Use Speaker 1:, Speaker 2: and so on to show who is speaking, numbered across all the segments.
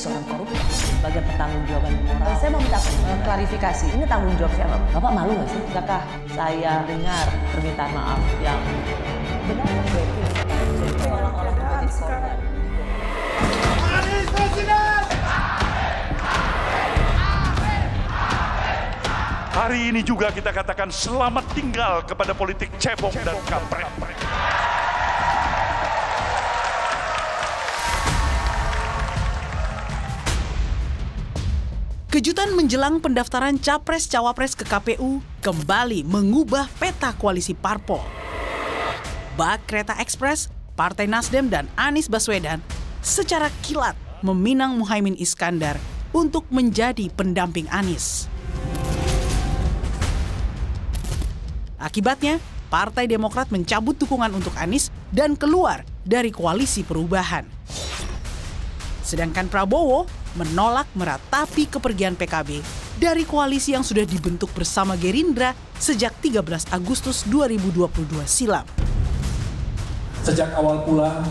Speaker 1: seorang koruptor sebagai jawaban moral. Saya mau minta klarifikasi. Ini tanggung jawab siapa? Bapak malu nggak sih? Apakah saya dengar permintaan maaf yang
Speaker 2: benar benar
Speaker 3: Presiden! Hari ini juga kita katakan selamat tinggal kepada politik cebong, cebong dan kampret. kampret.
Speaker 2: Kejutan menjelang pendaftaran Capres-Cawapres ke KPU kembali mengubah peta koalisi parpol. Bak kereta ekspres, Partai Nasdem dan Anies Baswedan secara kilat meminang Muhaimin Iskandar untuk menjadi pendamping Anies. Akibatnya, Partai Demokrat mencabut dukungan untuk Anies dan keluar dari koalisi perubahan. Sedangkan Prabowo menolak meratapi kepergian PKB dari koalisi yang sudah dibentuk bersama Gerindra sejak 13 Agustus 2022 silam.
Speaker 4: Sejak awal pula,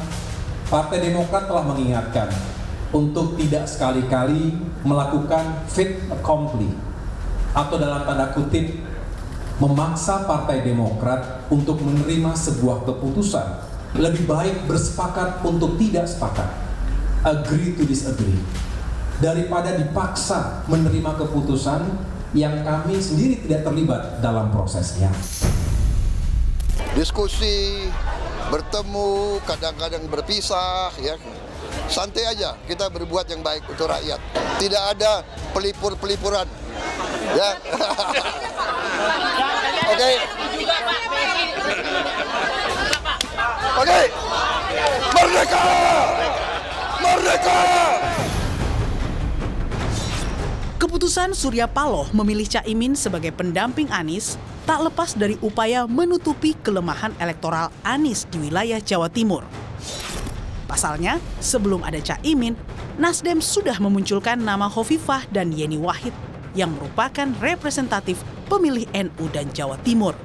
Speaker 4: Partai Demokrat telah mengingatkan untuk tidak sekali-kali melakukan fit accompli atau dalam tanda kutip memaksa Partai Demokrat untuk menerima sebuah keputusan. Lebih baik bersepakat untuk tidak sepakat. Agree to disagree daripada dipaksa menerima keputusan yang kami sendiri tidak terlibat dalam prosesnya.
Speaker 3: Diskusi, bertemu, kadang-kadang berpisah, ya. Santai aja, kita berbuat yang baik untuk rakyat. Tidak ada pelipur-pelipuran. Ya. Oke.
Speaker 2: Oke. Okay. Merdeka! Merdeka! Keputusan Surya Paloh memilih Caimin sebagai pendamping Anies tak lepas dari upaya menutupi kelemahan elektoral Anis di wilayah Jawa Timur. Pasalnya, sebelum ada Caimin, Nasdem sudah memunculkan nama Hovifah dan Yeni Wahid yang merupakan representatif pemilih NU dan Jawa Timur.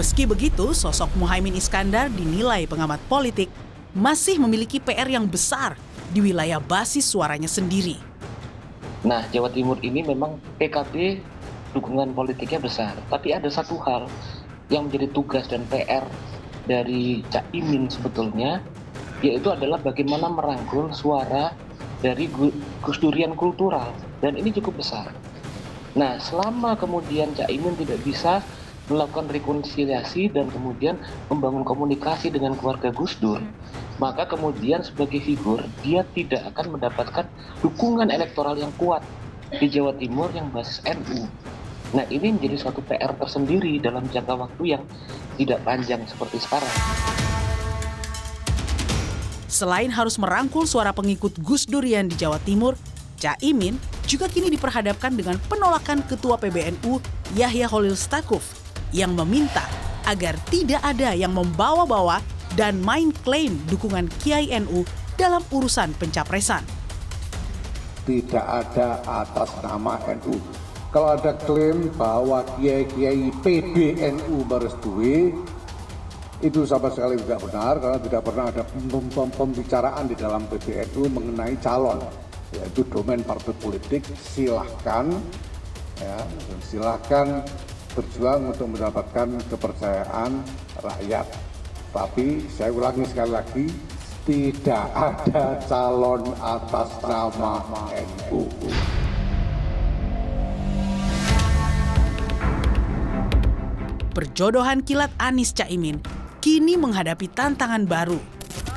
Speaker 2: Meski begitu, sosok Muhaimin Iskandar dinilai pengamat politik masih memiliki PR yang besar di wilayah basis suaranya sendiri. Nah, Jawa Timur ini memang PKB dukungan politiknya besar, tapi ada satu hal yang menjadi
Speaker 1: tugas dan PR dari Cak Imin sebetulnya, yaitu adalah bagaimana merangkul suara dari Gus Durian kultural, dan ini cukup besar. Nah, selama kemudian Cak Imin tidak bisa melakukan rekonsiliasi dan kemudian membangun komunikasi dengan keluarga Gus Dur, hmm. maka kemudian sebagai figur dia tidak akan mendapatkan dukungan elektoral yang kuat di Jawa Timur yang basis NU. Nah ini menjadi suatu PR tersendiri dalam jangka waktu yang tidak panjang seperti sekarang.
Speaker 2: Selain harus merangkul suara pengikut Gus Durian di Jawa Timur, Caimin juga kini diperhadapkan dengan penolakan Ketua PBNU Yahya Holil Stakuf yang meminta agar tidak ada yang membawa-bawa dan main klaim dukungan Kiai NU dalam urusan pencapresan.
Speaker 4: Tidak ada atas nama NU. Kalau ada klaim bahwa kiai-kiai PBNU merestui, itu sama sekali tidak benar karena tidak pernah ada pembicaraan di dalam PBNU mengenai calon yaitu domain partai politik silahkan ya silahkan berjuang untuk mendapatkan kepercayaan rakyat. Tapi saya ulangi sekali lagi, tidak ada
Speaker 2: calon atas nama NU. Perjodohan kilat Anies Caimin kini menghadapi tantangan baru.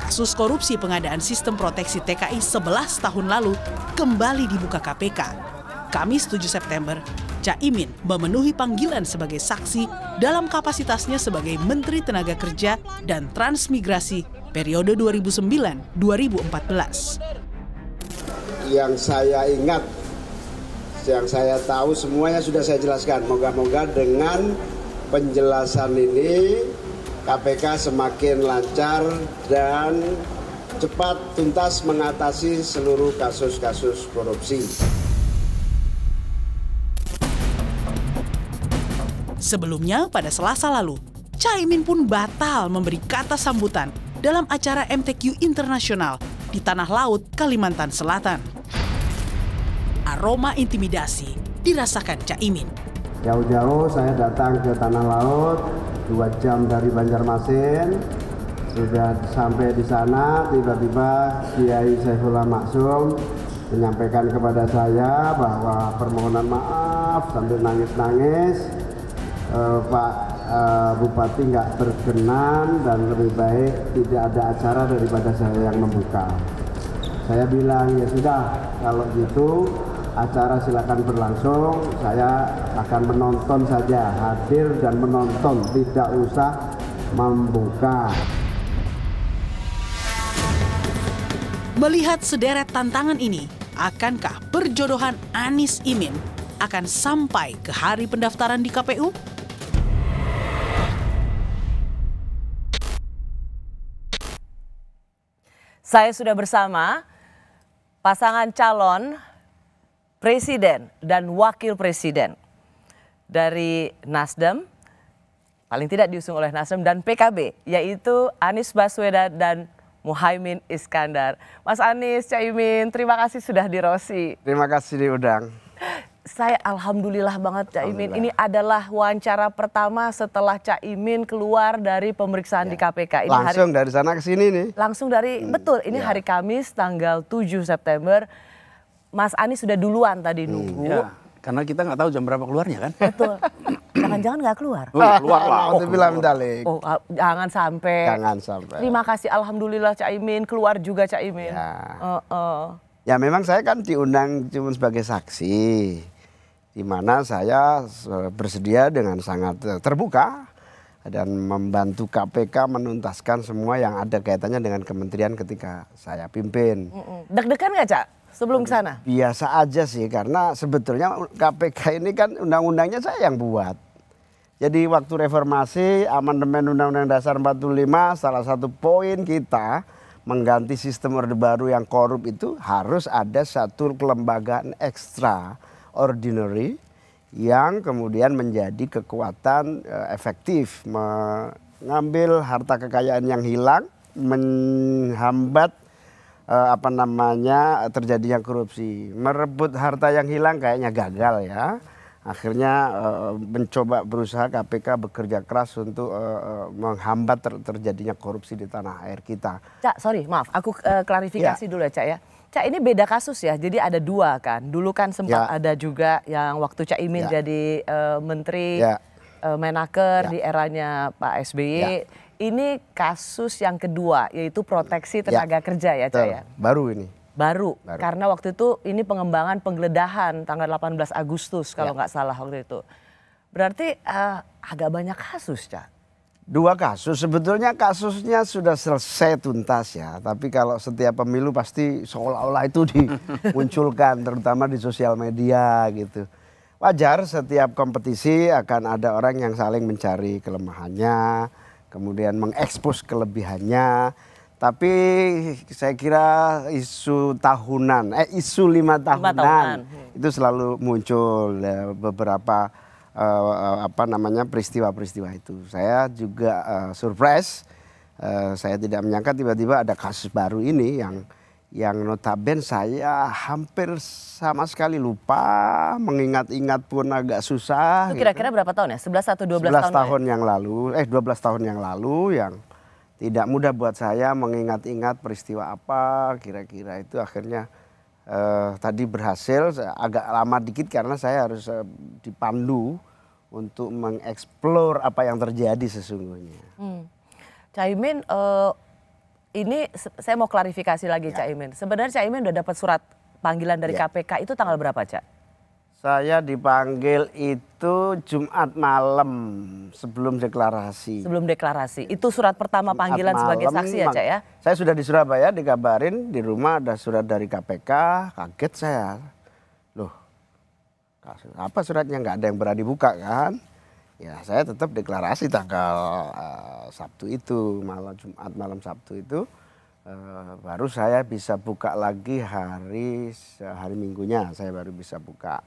Speaker 2: Kasus korupsi pengadaan sistem proteksi TKI 11 tahun lalu kembali dibuka KPK Kamis 7 September, Caimin memenuhi panggilan sebagai saksi dalam kapasitasnya sebagai Menteri Tenaga Kerja dan Transmigrasi periode 2009-2014.
Speaker 5: Yang saya ingat, yang saya tahu semuanya sudah saya jelaskan. Moga-moga dengan penjelasan ini KPK semakin lancar dan cepat tuntas mengatasi seluruh kasus-kasus korupsi.
Speaker 2: Sebelumnya, pada selasa lalu, Caimin pun batal memberi kata sambutan dalam acara MTQ Internasional di Tanah Laut, Kalimantan Selatan. Aroma intimidasi dirasakan Caimin.
Speaker 5: Jauh-jauh saya datang ke Tanah Laut, dua jam dari Banjarmasin, sudah sampai di sana tiba-tiba Kiai Saifullah Maksum menyampaikan kepada saya bahwa permohonan maaf sambil nangis-nangis uh, Pak uh, Bupati nggak berkenan dan lebih baik tidak ada acara daripada saya yang membuka. Saya bilang ya sudah kalau gitu acara silakan berlangsung, saya akan menonton saja, hadir dan menonton, tidak usah membuka.
Speaker 2: Melihat sederet tantangan ini, akankah perjodohan Anies Imin akan sampai ke hari pendaftaran di KPU? Saya sudah
Speaker 1: bersama pasangan calon presiden dan wakil presiden dari Nasdem, paling tidak diusung oleh Nasdem dan PKB, yaitu Anies Baswedan dan Muhaimin Iskandar. Mas Anies, Caimin, terima kasih sudah di Rosi.
Speaker 5: Terima kasih diundang
Speaker 1: saya alhamdulillah banget Cak Imin. Ini adalah wawancara pertama setelah Cak Imin keluar dari pemeriksaan ya. di KPK. Ini langsung hari,
Speaker 5: dari sana ke sini nih.
Speaker 1: Langsung dari hmm. betul. Ini ya. hari Kamis tanggal 7 September. Mas Ani sudah duluan tadi hmm. nunggu. Ya.
Speaker 6: Karena kita nggak tahu jam berapa keluarnya kan. Betul.
Speaker 1: Jangan-jangan nggak keluar. Oh, iya, keluar lah. Oh, keluar. Dalik. Oh, oh ah, jangan sampai. Jangan sampai. Terima kasih. Alhamdulillah Cak Imin keluar juga Cak Imin.
Speaker 5: Ya. Uh -uh. ya memang saya kan diundang cuma sebagai saksi di mana saya eh, bersedia dengan sangat eh, terbuka dan membantu KPK menuntaskan semua yang ada kaitannya dengan kementerian ketika saya pimpin.
Speaker 1: Deg-degan nggak cak sebelum ke sana?
Speaker 5: Biasa aja sih karena sebetulnya KPK ini kan undang-undangnya saya yang buat. Jadi waktu reformasi amandemen Undang-Undang Dasar 45 salah satu poin kita mengganti sistem orde baru yang korup itu harus ada satu kelembagaan ekstra ordinary yang kemudian menjadi kekuatan eh, efektif mengambil harta kekayaan yang hilang, menghambat eh, apa namanya terjadinya korupsi, merebut harta yang hilang kayaknya gagal ya. Akhirnya eh, mencoba berusaha KPK bekerja keras untuk menghambat terjadinya korupsi di tanah air kita.
Speaker 1: Cak, sorry, maaf, aku klarifikasi ya. dulu ya, Cak ya Cak ini beda kasus ya, jadi ada dua kan. Dulu kan sempat ya. ada juga yang waktu Cak Imin ya. jadi uh, menteri ya. uh, menaker ya. di eranya Pak SBY. Ya. Ini kasus yang kedua yaitu proteksi ya. tenaga ya. kerja ya Cak ya. Baru ini. Baru, Baru, karena waktu itu ini pengembangan penggeledahan tanggal 18 Agustus kalau ya. nggak salah waktu itu. Berarti uh, agak banyak kasus Cak.
Speaker 5: Dua kasus, sebetulnya kasusnya sudah selesai tuntas ya. Tapi kalau setiap pemilu pasti seolah-olah itu dimunculkan, terutama di sosial media gitu. Wajar setiap kompetisi akan ada orang yang saling mencari kelemahannya, kemudian mengekspos kelebihannya. Tapi saya kira isu tahunan, eh isu lima tahunan, lima tahunan. Hmm. itu selalu muncul ya, beberapa uh, apa namanya peristiwa-peristiwa itu. Saya juga uh, surprise, uh, saya tidak menyangka tiba-tiba ada kasus baru ini yang yang notaben saya hampir sama sekali lupa, mengingat-ingat pun agak susah. Itu gitu. kira-kira
Speaker 1: gitu. berapa tahun ya? 11 atau 12 11 tahun? Ya? tahun
Speaker 5: yang lalu, eh 12 tahun yang lalu yang tidak mudah buat saya mengingat-ingat peristiwa apa kira-kira itu akhirnya uh, tadi berhasil agak lama dikit karena saya harus uh, dipandu untuk mengeksplor apa yang terjadi sesungguhnya. Hmm.
Speaker 1: Caimin uh, eh, ini saya mau klarifikasi lagi ya. Caimin. Sebenarnya Caimin udah dapat surat panggilan dari ya. KPK itu tanggal berapa, Cak?
Speaker 5: Saya dipanggil itu Jumat malam sebelum deklarasi. Sebelum
Speaker 1: deklarasi. Itu surat pertama Jumat panggilan malam, sebagai saksi aja ya? ya?
Speaker 5: Saya sudah di Surabaya dikabarin di rumah ada surat dari KPK, kaget saya. Loh, apa suratnya nggak ada yang berani buka kan? Ya saya tetap deklarasi tanggal uh, Sabtu itu, malam Jumat malam Sabtu itu. Uh, baru saya bisa buka lagi hari hari minggunya saya baru bisa buka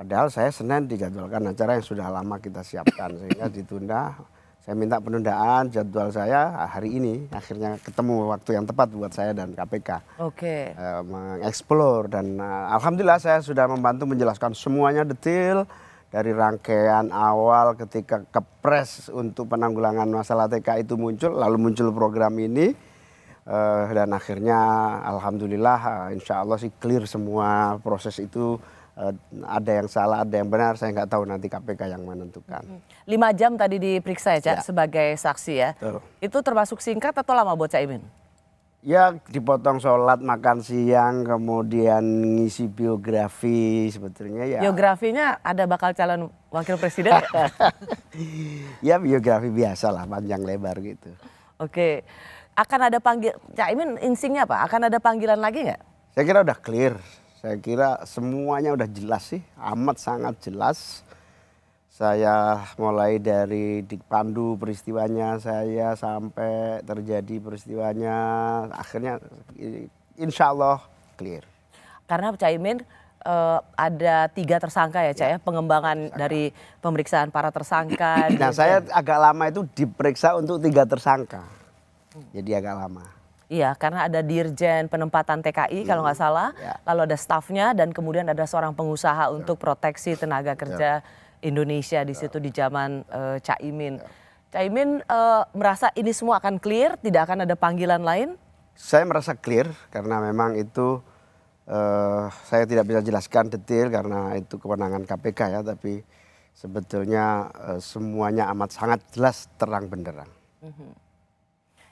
Speaker 5: Padahal saya Senin dijadwalkan acara yang sudah lama kita siapkan sehingga ditunda. Saya minta penundaan jadwal saya hari ini akhirnya ketemu waktu yang tepat buat saya dan KPK. Oke. Okay. Eh, e, mengeksplor dan uh, alhamdulillah saya sudah membantu menjelaskan semuanya detail dari rangkaian awal ketika kepres untuk penanggulangan masalah TK itu muncul lalu muncul program ini eh, dan akhirnya alhamdulillah insya Allah sih clear semua proses itu Eh, ada yang salah, ada yang benar, saya nggak tahu nanti KPK yang menentukan. Mm-hmm.
Speaker 1: Lima jam tadi diperiksa ya, Cak, ya. sebagai saksi ya. Betul. Itu termasuk singkat atau lama buat Cak Imin?
Speaker 5: Ya dipotong sholat, makan siang, kemudian ngisi biografi sebetulnya ya.
Speaker 1: Biografinya ada bakal calon wakil presiden?
Speaker 5: ya biografi biasa lah, panjang lebar gitu.
Speaker 1: Oke, akan ada panggil, Cak Imin insingnya apa? Akan ada panggilan lagi nggak?
Speaker 5: Saya kira udah clear saya kira semuanya udah jelas sih, amat sangat jelas. Saya mulai dari dipandu peristiwanya saya sampai terjadi peristiwanya, akhirnya insya Allah clear.
Speaker 1: Karena Caimin uh, eh, ada tiga tersangka ya, Cak ya, ya, pengembangan tersangka. dari pemeriksaan para tersangka. nah, saya
Speaker 5: agak lama itu diperiksa untuk tiga tersangka. Hmm. Jadi agak lama.
Speaker 1: Iya, karena ada dirjen penempatan TKI hmm. kalau nggak salah, ya. lalu ada stafnya dan kemudian ada seorang pengusaha ya. untuk proteksi tenaga kerja ya. Indonesia di ya. situ di zaman uh, eh, Caimin. Ya. Caimin uh, eh, merasa ini semua akan clear, tidak akan ada panggilan lain?
Speaker 5: Saya merasa clear karena memang itu uh, saya tidak bisa jelaskan detail karena itu kewenangan KPK ya, tapi sebetulnya uh, semuanya amat sangat jelas terang benderang. Mm -hmm.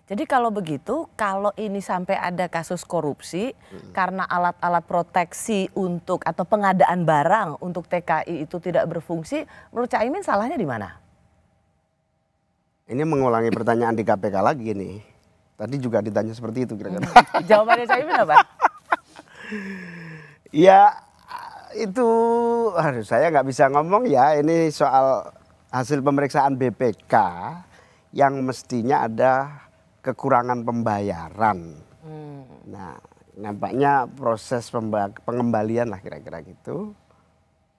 Speaker 1: Jadi kalau begitu, kalau ini sampai ada kasus korupsi hmm. karena alat-alat proteksi untuk atau pengadaan barang untuk TKI itu tidak berfungsi, menurut Caimin salahnya di mana?
Speaker 5: Ini mengulangi pertanyaan di KPK lagi nih. Tadi juga ditanya seperti itu kira-kira.
Speaker 1: Jawabannya Caimin
Speaker 2: apa?
Speaker 5: ya itu harus saya nggak bisa ngomong ya ini soal hasil pemeriksaan BPK yang mestinya ada kekurangan pembayaran. Hmm. Nah, nampaknya proses pengembalian lah kira-kira gitu.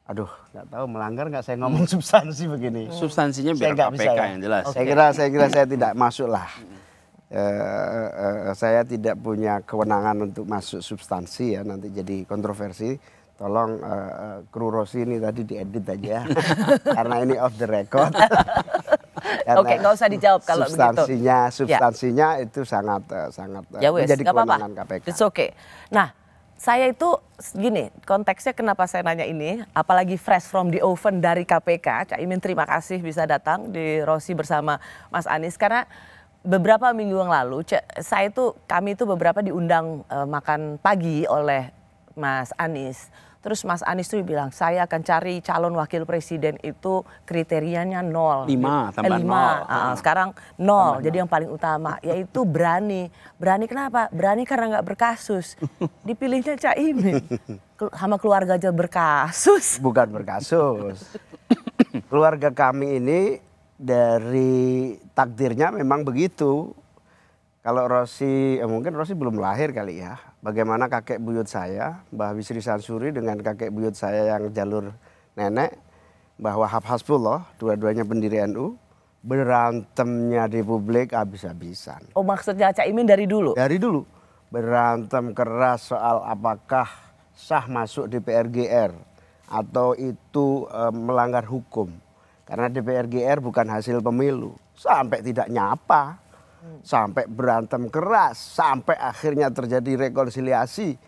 Speaker 5: Aduh, nggak tahu melanggar nggak saya ngomong hmm. substansi begini. Hmm. Substansinya biar saya KPK bisa, ya. yang jelas. Okay. Saya kira saya kira saya tidak masuk lah. E, e, saya tidak punya kewenangan untuk masuk substansi ya nanti jadi kontroversi. Tolong e, Kru Rosi ini tadi diedit aja ya. karena ini off the record.
Speaker 1: Oke, nggak usah dijawab kalau substansinya,
Speaker 5: begitu. Substansinya, yeah. itu sangat eh, sangat eh, ya, wes, menjadi kewenangan apa -apa. KPK. It's
Speaker 1: okay. Nah, saya itu gini, konteksnya kenapa saya nanya ini, apalagi fresh from the oven dari KPK, Cak Imin terima kasih bisa datang di Rosi bersama Mas Anies karena beberapa minggu yang lalu saya itu kami itu beberapa diundang uh, makan pagi oleh Mas Anies Terus Mas Anies tuh bilang, saya akan cari calon wakil presiden itu kriterianya nol. Lima, eh, tambah lima. nol. Uh, sekarang nol, jadi yang paling utama. Yaitu berani. Berani kenapa? Berani karena nggak berkasus.
Speaker 5: Dipilihnya Cak Imin. Sama keluarga aja berkasus. Bukan berkasus. keluarga kami ini dari takdirnya memang begitu. Kalau Rosi, eh, ya mungkin Rosi belum lahir kali ya. Bagaimana kakek buyut saya, Mbah Wisri Sansuri dengan kakek buyut saya yang jalur nenek, Mbah Wahab Hasbullah, dua-duanya pendiri NU, berantemnya di publik habis-habisan. Oh maksudnya Cak Imin dari dulu? Dari dulu. Berantem keras soal apakah sah masuk di PRGR atau itu e, melanggar hukum. Karena DPRGR bukan hasil pemilu. Sampai tidak nyapa sampai berantem keras, sampai akhirnya terjadi rekonsiliasi.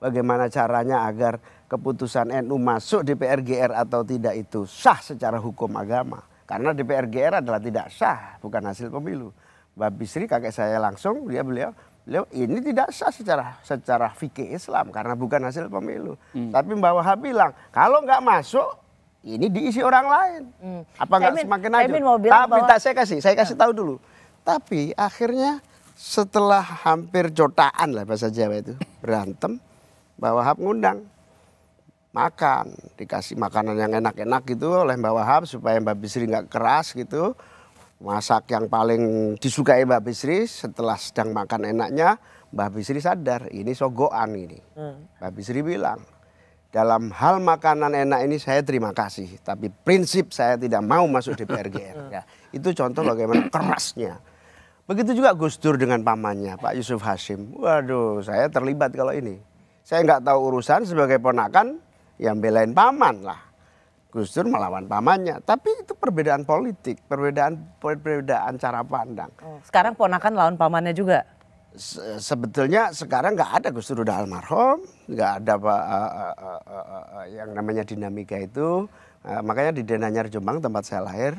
Speaker 5: Bagaimana caranya agar keputusan NU masuk DPRGR atau tidak itu sah secara hukum agama? Karena DPRGR adalah tidak sah, bukan hasil pemilu. Mbak Bisri kakek saya langsung dia beliau beliau ini tidak sah secara secara fikih Islam karena bukan hasil pemilu. Hmm. Tapi Mbak Wahab bilang kalau nggak masuk ini diisi orang lain. Hmm. Apa nggak semakin aja? Tapi bahwa... tak saya kasih, saya kasih ya. tahu dulu. Tapi akhirnya setelah hampir jotaan lah bahasa Jawa itu berantem, Mbak Wahab ngundang makan, dikasih makanan yang enak-enak gitu oleh Mbak Wahab supaya Mbak Bisri nggak keras gitu. Masak yang paling disukai Mbak Bisri setelah sedang makan enaknya Mbak Bisri sadar ini sogoan ini. Hmm. Mbak Bisri bilang dalam hal makanan enak ini saya terima kasih tapi prinsip saya tidak mau masuk DPR hmm. Ya, itu contoh bagaimana kerasnya Begitu juga Gus Dur dengan pamannya Pak Yusuf Hasim. Waduh, saya terlibat kalau ini. Saya nggak tahu urusan sebagai ponakan yang belain paman lah. Gus Dur melawan pamannya. Tapi itu perbedaan politik, perbedaan perbedaan cara pandang. Oh, sekarang ponakan lawan pamannya juga. Se sebetulnya sekarang nggak ada Gus Dur udah almarhum, nggak ada pak uh, uh, uh, uh, yang namanya dinamika itu. Uh, makanya di Denanyar Jombang tempat saya lahir,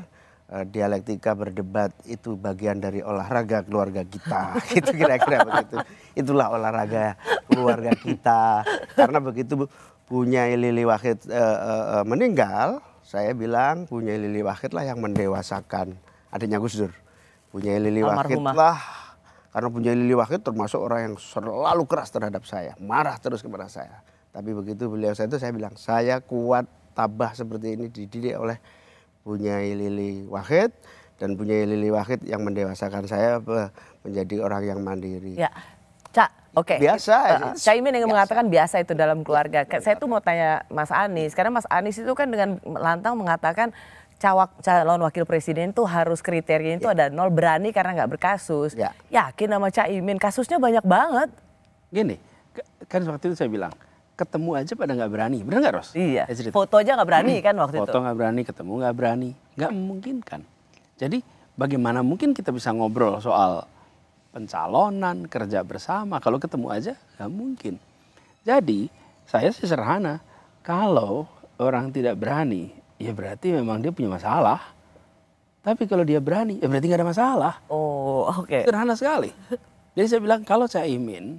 Speaker 5: Eh, dialektika berdebat itu bagian dari olahraga keluarga kita gitu kira-kira begitu itulah olahraga keluarga kita karena begitu punya Lili Wahid uh, uh, meninggal saya bilang punya Lili Wahid lah yang mendewasakan adanya Gus Dur punya Lili Wahid lah karena punya Lili Wahid termasuk orang yang selalu keras terhadap saya marah terus kepada saya tapi begitu beliau saya itu saya bilang saya kuat tabah seperti ini dididik oleh punya Lili Wahid dan punya Lili Wahid yang mendewasakan saya menjadi orang yang mandiri. Ya.
Speaker 1: Cak, oke. Okay. Biasa. Uh, eh, eh, Caimin yang biasa. mengatakan biasa itu dalam keluarga. Iya. Saya tuh mau tanya Mas Anies, karena Mas Anies itu kan dengan lantang mengatakan cawak calon wakil presiden itu harus kriterianya itu ya. ada nol berani karena nggak berkasus. Ya. Yakin sama Caimin kasusnya banyak banget. Gini, kan waktu itu saya bilang ketemu aja pada nggak berani. benar nggak Ros? Iya. Eh, cerita. foto aja nggak berani hmm. kan waktu foto itu. Foto nggak
Speaker 6: berani, ketemu nggak berani, nggak hmm. mungkin kan. Jadi bagaimana mungkin kita bisa ngobrol soal pencalonan, kerja bersama kalau ketemu aja nggak mungkin. Jadi saya sih sederhana, kalau orang tidak berani, ya berarti memang dia punya masalah. Tapi kalau dia berani, ya berarti nggak ada masalah. Oh, oke. Okay. Sederhana sekali. Jadi saya bilang kalau saya imin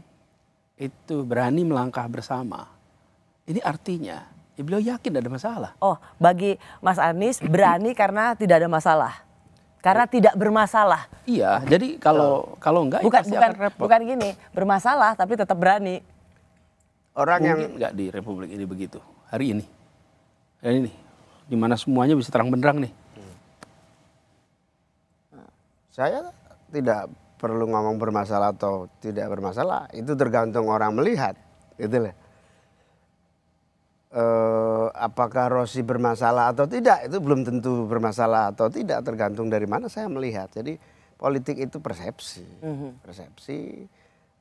Speaker 6: itu
Speaker 1: berani melangkah bersama, ini artinya ya beliau yakin ada masalah. Oh, bagi Mas Anies berani karena tidak ada masalah. Karena tidak bermasalah.
Speaker 6: Iya, jadi kalau kalau enggak bukan, ya bukan, repot. Bukan
Speaker 1: gini, bermasalah tapi tetap berani.
Speaker 6: Orang Mungkin yang enggak di Republik ini begitu. Hari ini. Hari ini di semuanya bisa terang benderang nih.
Speaker 5: Saya tidak perlu ngomong bermasalah atau tidak bermasalah, itu tergantung orang melihat. Gitu Eh, apakah Rossi bermasalah atau tidak itu belum tentu bermasalah atau tidak tergantung dari mana saya melihat. Jadi politik itu persepsi, mhm. persepsi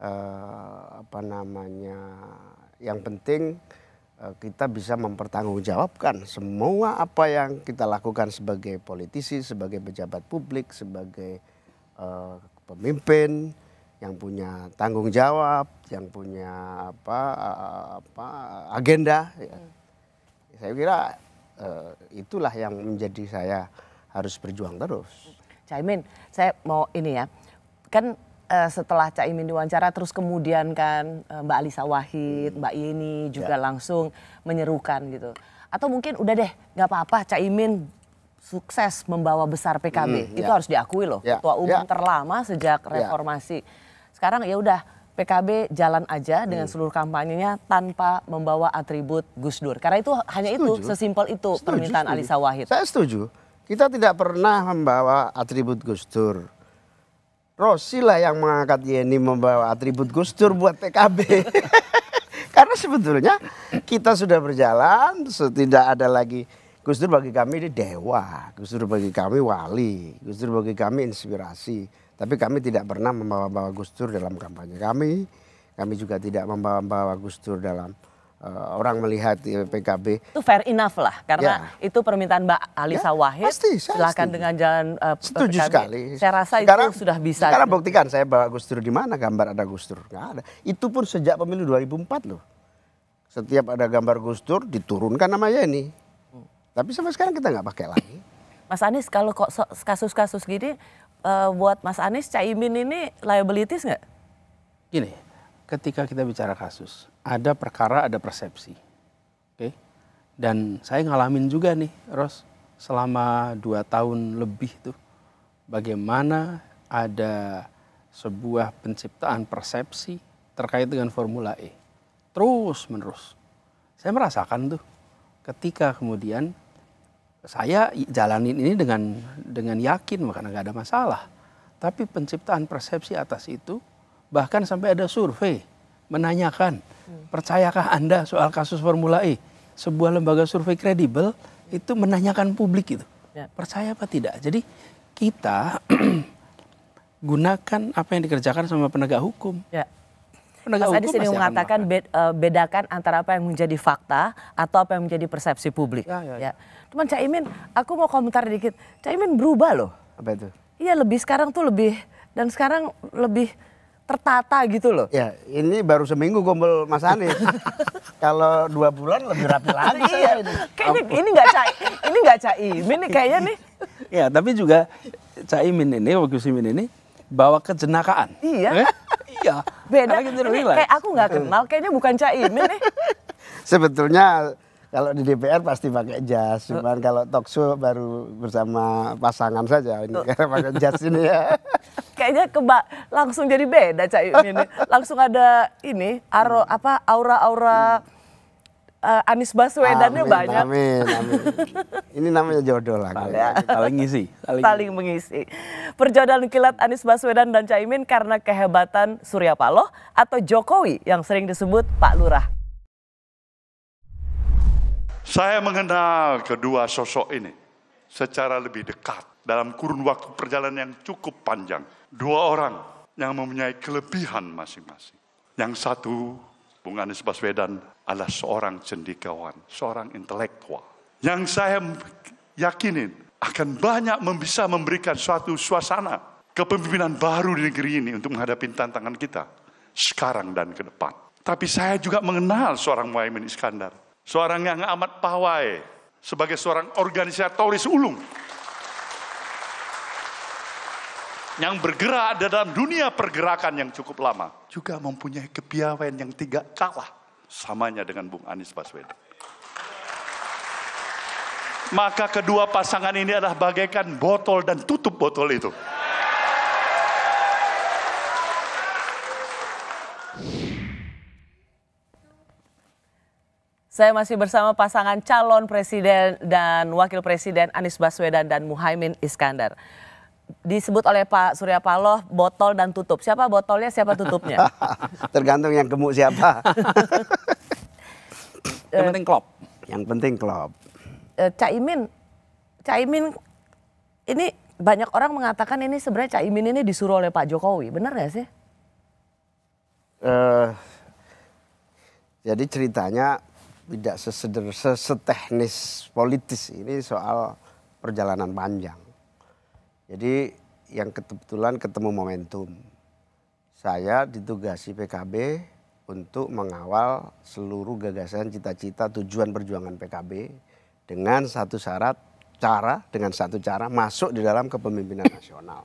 Speaker 5: uh, apa namanya yang penting uh, kita bisa mempertanggungjawabkan semua apa yang kita lakukan sebagai politisi, sebagai pejabat publik, sebagai uh, pemimpin yang punya tanggung jawab, yang punya apa, apa agenda. Ya. Saya kira uh, itulah yang menjadi saya harus berjuang terus. Caimin, saya
Speaker 1: mau ini ya, kan uh, setelah Caimin diwawancara terus kemudian kan uh, Mbak Alisa Wahid, hmm. Mbak Yeni juga ya. langsung menyerukan gitu. Atau mungkin udah deh, nggak apa-apa Caimin sukses membawa besar PKB. Hmm, Itu ya. harus diakui loh, ya. ketua umum ya. terlama sejak ya. reformasi. Ya sekarang ya udah PKB jalan aja dengan iya. seluruh kampanyenya tanpa membawa atribut Gus Dur. Karena itu hanya setuju. itu, sesimpel itu setuju, permintaan setuju. Alisa Wahid.
Speaker 5: Saya setuju. Kita tidak pernah membawa atribut Gus Dur. Rosi lah yang mengangkat Yeni membawa atribut Gus Dur buat PKB. Karena sebetulnya kita sudah berjalan, tidak ada lagi Gus Dur bagi kami ini dewa, Gus Dur bagi kami wali, Gus Dur bagi kami inspirasi. Tapi kami tidak pernah membawa-bawa Gus Dur dalam kampanye kami. Kami juga tidak membawa-bawa Gus Dur dalam uh, orang melihat eh, PKB.
Speaker 1: Itu fair enough lah, karena ya. itu permintaan Mbak Alisa ya, Wahid. Pasti, saya silakan setuju. dengan jalan uh, setuju PKB. sekali. Saya rasa sekarang,
Speaker 5: itu sudah bisa. Sekarang gitu. buktikan saya bawa Gus Dur di mana gambar ada Gus Dur. Nggak ada. Itu pun sejak pemilu 2004 loh. Setiap ada gambar Gus Dur diturunkan namanya ini. Hmm. Tapi sampai sekarang kita nggak pakai lagi.
Speaker 1: Mas Anies kalau kok kasus-kasus gini uh, buat Mas Anies Caimin ini liabilities nggak?
Speaker 6: Gini, ketika kita bicara kasus, ada perkara, ada persepsi. Oke. Okay? Dan saya ngalamin juga nih, Ros, selama dua tahun lebih tuh, bagaimana ada sebuah penciptaan persepsi terkait dengan Formula E. Terus menerus. Saya merasakan tuh ketika kemudian saya jalanin ini dengan dengan yakin makanya nggak ada masalah. Tapi penciptaan persepsi atas itu bahkan sampai ada survei menanyakan hmm. percayakah anda soal kasus Formula E? Sebuah lembaga survei kredibel itu menanyakan publik itu ya. percaya apa tidak. Jadi kita gunakan apa yang dikerjakan sama penegak hukum.
Speaker 1: Ya. Penegak Mas Adi sini mengatakan eh, bedakan antara apa yang menjadi fakta atau apa yang menjadi persepsi publik. Ya, ya, ya. Ya. Cuman Caimin, aku mau komentar dikit. Caimin berubah loh. Apa itu? Iya lebih sekarang tuh lebih dan sekarang lebih tertata gitu loh. Ya
Speaker 5: ini baru seminggu gombol Mas Anies. Kalau dua bulan lebih rapi lagi iya.
Speaker 1: ini. Kayaknya ini nggak Cak ini nggak Cak Ini kayaknya nih.
Speaker 6: Ya tapi juga Caimin Imin ini, Gus Imin
Speaker 5: ini bawa kejenakaan. Iya. Eh? Iya. Beda. Ini, kayak aku nggak kenal,
Speaker 1: kayaknya bukan Caimin nih.
Speaker 5: Sebetulnya kalau di DPR pasti pakai jas, oh. cuman kalau talkshow baru bersama pasangan saja ini oh. karena pakai jas ini ya.
Speaker 1: Kayaknya keba langsung jadi beda Cak ini. Langsung ada ini aro hmm. apa aura-aura uh, Anies Baswedannya amin, banyak.
Speaker 5: Amin, amin. Ini namanya jodoh lah. paling ngisi. Paling, paling
Speaker 1: mengisi. Perjodohan kilat Anies Baswedan dan Caimin karena kehebatan Surya Paloh atau Jokowi yang sering disebut Pak Lurah.
Speaker 3: Saya mengenal kedua sosok ini secara lebih dekat dalam kurun waktu perjalanan yang cukup panjang. Dua orang yang mempunyai kelebihan masing-masing. Yang satu, Bung Anies Baswedan adalah seorang cendikawan, seorang intelektual. Yang saya yakinin akan banyak bisa memberikan suatu suasana kepemimpinan baru di negeri ini untuk menghadapi tantangan kita sekarang dan ke depan. Tapi saya juga mengenal seorang Muhaimin Iskandar seorang yang amat pawai sebagai seorang organisatoris ulung yang bergerak dalam dunia pergerakan yang cukup lama juga mempunyai kepiawaian yang tidak kalah samanya dengan Bung Anies Baswedan. Maka kedua pasangan ini adalah bagaikan botol dan tutup botol itu.
Speaker 1: Saya masih bersama pasangan calon presiden dan wakil presiden Anies Baswedan dan Muhaimin Iskandar. Disebut oleh Pak Surya Paloh botol dan tutup. Siapa botolnya, siapa tutupnya?
Speaker 5: Tergantung yang gemuk siapa. yang penting klop. Yang penting klop.
Speaker 1: Eh, Caimin, Caimin ini banyak orang mengatakan ini sebenarnya Caimin ini disuruh oleh Pak Jokowi. Benar gak sih?
Speaker 5: Uh, jadi ceritanya tidak seseder sesetehnis politis ini soal perjalanan panjang. Jadi yang kebetulan ketemu momentum. Saya ditugasi PKB untuk mengawal seluruh gagasan cita-cita tujuan perjuangan PKB dengan satu syarat cara dengan satu cara masuk di dalam kepemimpinan nasional.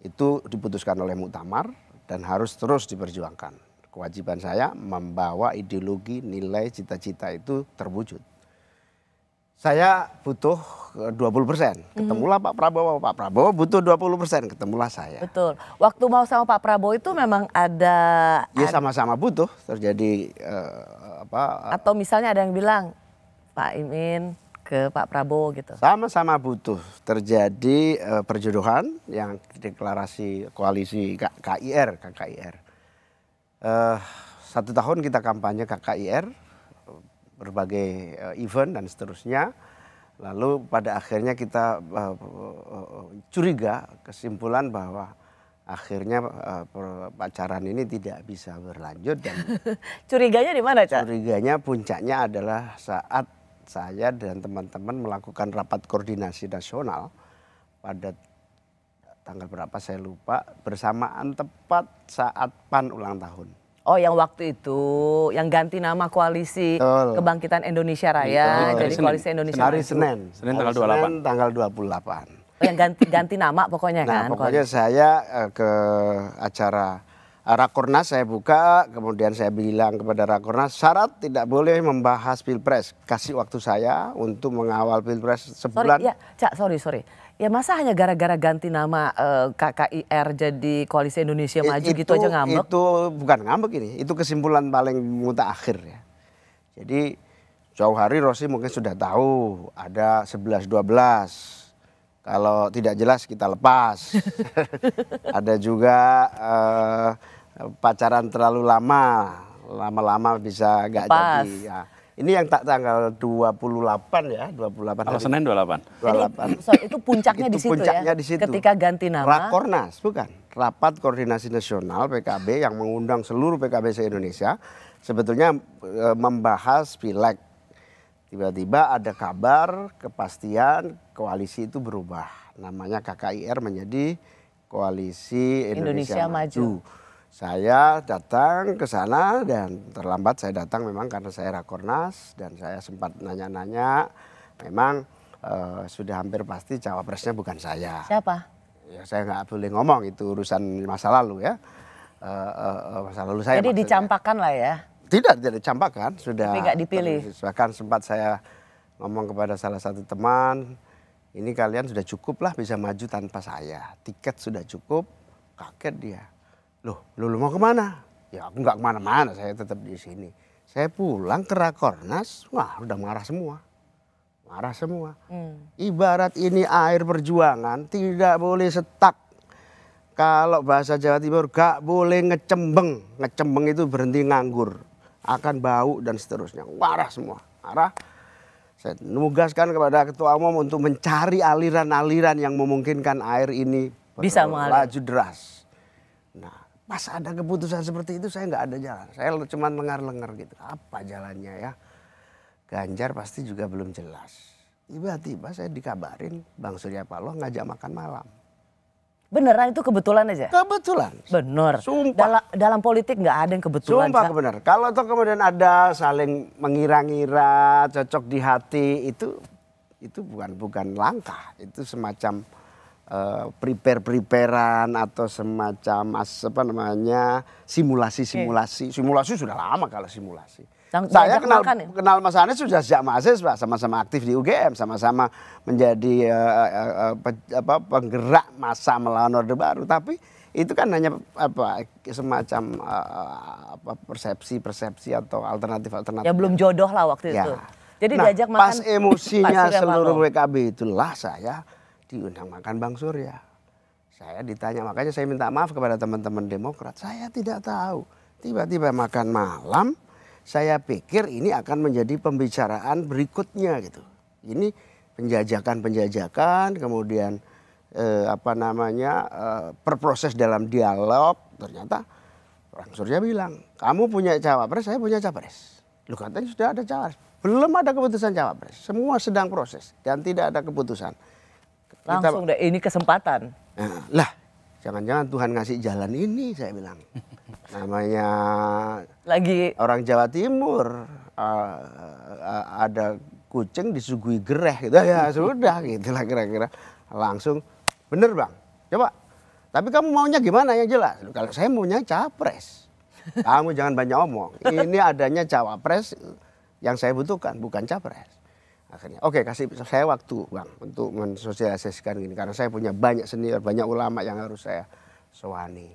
Speaker 5: Itu diputuskan oleh muktamar dan harus terus diperjuangkan kewajiban saya membawa ideologi, nilai, cita-cita itu terwujud. Saya butuh 20 eh, persen. Hmm. Ketemulah Pak Prabowo, Pak Prabowo butuh 20 persen, ketemulah saya.
Speaker 1: Betul. Waktu mau sama Pak Prabowo itu memang ada... Ya
Speaker 5: sama-sama butuh terjadi uh, apa... Eh, Atau misalnya ada yang bilang, Pak Imin ke Pak Prabowo gitu. Sama-sama butuh terjadi uh, perjodohan yang deklarasi koalisi KIR, KKIR uh, satu tahun kita kampanye KKIR, berbagai uh, event dan seterusnya. Lalu pada akhirnya kita uh, curiga kesimpulan bahwa akhirnya uh, pacaran ini tidak bisa berlanjut dan curiganya di mana cak? Curiganya puncaknya adalah saat saya dan teman-teman melakukan rapat koordinasi nasional pada tanggal berapa saya lupa bersamaan tepat saat PAN ulang tahun. Oh yang waktu itu
Speaker 1: yang ganti nama koalisi Betul. Kebangkitan Indonesia Raya Betul. jadi Senin. koalisi Indonesia Hari Senin.
Speaker 5: Senin tanggal 28. Senin tanggal 28.
Speaker 1: Oh, yang ganti ganti nama pokoknya nah, kan. pokoknya
Speaker 5: koalisi. saya eh, ke acara Rakornas saya buka, kemudian saya bilang kepada Rakornas syarat tidak boleh membahas pilpres. Kasih waktu saya untuk mengawal pilpres sebulan. Sorry, ya,
Speaker 1: cak, sorry, sorry. Ya masa hanya gara-gara ganti nama uh, eh, KKIR jadi Koalisi Indonesia Maju gitu itu, gitu aja ngambek?
Speaker 5: Itu bukan ngambek ini, itu kesimpulan paling mutakhir ya. Jadi jauh hari Rosi mungkin sudah tahu ada 11-12. Kalau tidak jelas kita lepas. ada juga uh, pacaran terlalu lama, lama-lama bisa nggak jadi. Ya ini yang tak tanggal 28 ya, 28 hari. Oh, Senin 28. 28. Jadi, so,
Speaker 1: itu puncaknya itu di situ puncaknya ya. Di situ. Ketika ganti nama. Rakornas,
Speaker 5: bukan. Rapat Koordinasi Nasional PKB yang mengundang seluruh PKB se-Indonesia sebetulnya e, membahas Pileg. Tiba-tiba ada kabar, kepastian koalisi itu berubah. Namanya KKIR menjadi Koalisi Indonesia, Indonesia Maju. Maju saya datang ke sana dan terlambat saya datang memang karena saya rakornas dan saya sempat nanya-nanya memang uh, sudah hampir pasti cawapresnya bukan saya. Siapa? Ya saya nggak boleh ngomong itu urusan masa lalu ya. Uh, uh, masa lalu saya. Jadi maksudnya.
Speaker 1: dicampakan lah ya.
Speaker 5: Tidak, tidak dicampakan, sudah. Tapi nggak dipilih. Bahkan sempat saya ngomong kepada salah satu teman, ini kalian sudah cukup lah bisa maju tanpa saya. Tiket sudah cukup, kaget dia Loh, lu mau kemana? Ya aku nggak kemana-mana, saya tetap di sini. Saya pulang ke Rakornas, wah udah marah semua. Marah semua. Hmm. Ibarat ini air perjuangan, tidak boleh setak. Kalau bahasa Jawa Timur, gak boleh ngecembeng. Ngecembeng itu berhenti nganggur. Akan bau dan seterusnya. Marah semua. Marah. Saya nugaskan kepada ketua umum untuk mencari aliran-aliran yang memungkinkan air ini bisa deras. Nah, pas ada keputusan seperti itu saya nggak ada jalan. Saya cuma lengar-lengar gitu. Apa jalannya ya? Ganjar pasti juga belum jelas. Tiba-tiba saya dikabarin Bang Surya Paloh ngajak makan malam. Beneran ah, itu kebetulan aja? Kebetulan. Bener. Sumpah. Dalam, dalam politik nggak ada yang kebetulan. Sumpah bener. Kalau toh kemudian ada saling mengira-ngira, cocok di hati, itu itu bukan bukan langkah. Itu semacam Eh, prepare preparean atau semacam apa namanya simulasi simulasi okay. simulasi sudah lama kalau simulasi. Saya kenal ya? kenal Mas Anies sudah sejak mahasiswa sama-sama aktif di UGM sama-sama menjadi uh, uh, apa, penggerak masa melawan Orde Baru tapi itu kan hanya apa semacam uh, persepsi persepsi atau alternatif alternatif. Ya belum jodoh lah waktu ya. itu. Jadi nah, diajak makan. Pas emosinya pas seluruh WKB itulah saya diundang makan Bang Surya. Saya ditanya, makanya saya minta maaf kepada teman-teman Demokrat. Saya tidak tahu. Tiba-tiba makan malam, saya pikir ini akan menjadi pembicaraan berikutnya gitu. Ini penjajakan-penjajakan, kemudian eh, apa namanya eh, perproses dalam dialog. Ternyata Bang Surya bilang, kamu punya cawapres, saya punya capres. Lu katanya sudah ada cawapres. Belum ada keputusan cawapres. Semua sedang proses dan tidak ada keputusan. Langsung
Speaker 1: kita, deh, ini kesempatan.
Speaker 5: Nah, lah, jangan-jangan Tuhan ngasih jalan ini, saya bilang. Namanya lagi orang Jawa Timur uh, uh, ada kucing disugui gereh gitu ya sudah gitu lah kira-kira langsung bener bang coba tapi kamu maunya gimana yang jelas kalau saya maunya capres kamu jangan banyak omong ini adanya cawapres yang saya butuhkan bukan capres akhirnya oke okay, kasih saya waktu bang untuk mensosialisasikan ini karena saya punya banyak senior banyak ulama yang harus saya sewani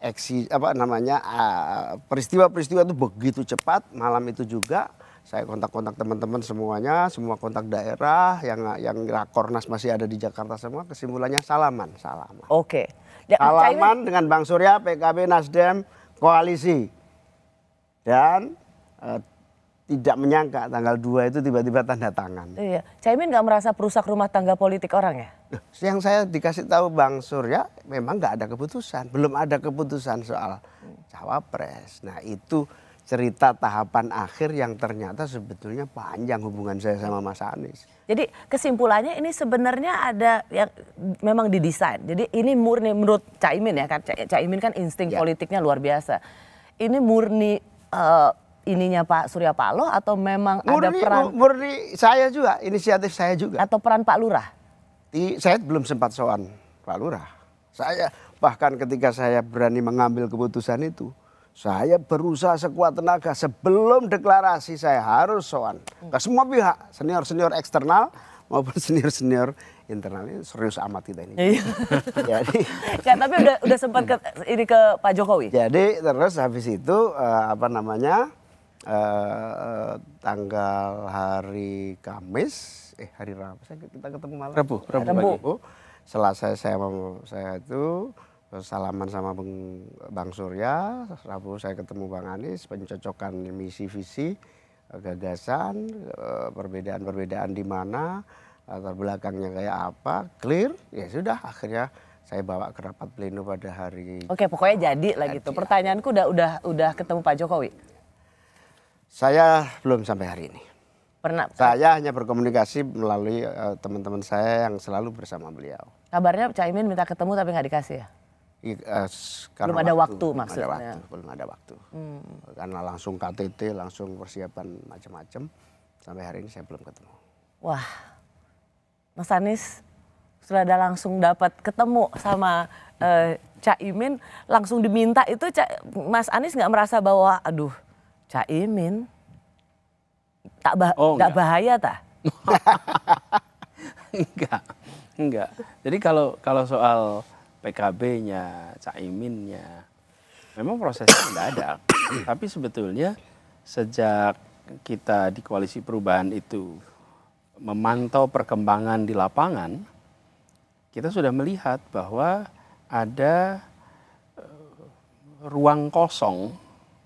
Speaker 5: eksi apa namanya ah, peristiwa-peristiwa itu begitu cepat malam itu juga saya kontak-kontak teman-teman semuanya semua kontak daerah yang yang rakornas masih ada di Jakarta semua kesimpulannya salaman salaman oke okay. salaman dengan Bang Surya PKB Nasdem koalisi dan eh, tidak menyangka tanggal 2 itu tiba-tiba tanda tangan.
Speaker 1: Iya. Caimin nggak merasa perusak rumah tangga politik orang ya?
Speaker 5: Yang saya dikasih tahu Bang Surya memang nggak ada keputusan. Belum ada keputusan soal cawapres. Nah itu cerita tahapan akhir yang ternyata sebetulnya panjang hubungan saya sama Mas Anies.
Speaker 1: Jadi kesimpulannya ini sebenarnya ada yang memang didesain. Jadi ini murni menurut Caimin ya kan Caimin kan insting ya. politiknya luar biasa. Ini murni uh, ininya Pak Surya Paloh atau memang murni, ada peran
Speaker 5: murni saya juga inisiatif saya juga atau peran Pak Lurah? Di, saya belum sempat soan Pak Lurah. Saya bahkan ketika saya berani mengambil keputusan itu saya berusaha sekuat tenaga sebelum deklarasi saya harus soan hmm. ke semua pihak senior senior eksternal maupun senior senior internal ini serius amat kita ini. Iya. jadi
Speaker 1: ya, tapi udah udah sempat
Speaker 5: ke, ini ke Pak Jokowi. Jadi terus habis itu uh, apa namanya uh, tanggal hari Kamis, eh hari Rabu, saya kita ketemu malam. Rabu, Rabu, Rabu. Selasa saya mau saya itu salaman sama Bang, Bang Surya, Rabu saya ketemu Bang Anies, pencocokan misi visi, gagasan, eh, perbedaan-perbedaan di mana, latar belakangnya kayak apa, clear, ya sudah akhirnya saya bawa ke rapat pleno pada hari.
Speaker 1: Oke, pokoknya jadi lah gitu. Ya. Pertanyaanku udah udah udah ketemu Pak Jokowi.
Speaker 5: Saya belum sampai hari ini. Pernah? Saya hanya berkomunikasi melalui eh, teman-teman uh, saya yang selalu bersama beliau.
Speaker 1: Kabarnya Caimin minta ketemu tapi nggak dikasih ya?
Speaker 5: I, uh, belum ada waktu, waktu maksudnya. Belum ada waktu, belum ada waktu. Hmm. Karena langsung KTT, langsung persiapan macam-macam. Sampai hari ini saya belum ketemu.
Speaker 1: Wah, Mas Anies sudah ada langsung dapat ketemu sama uh, eh, Caimin, langsung diminta itu Cak, Mas Anies nggak merasa bahwa aduh Caimin tak bah oh, enggak. bahaya tah?
Speaker 6: enggak. Enggak. Jadi kalau kalau soal PKB-nya, Caimin-nya memang prosesnya tidak ada. Tapi sebetulnya sejak kita di koalisi perubahan itu memantau perkembangan di lapangan, kita sudah melihat bahwa ada eh, ruang kosong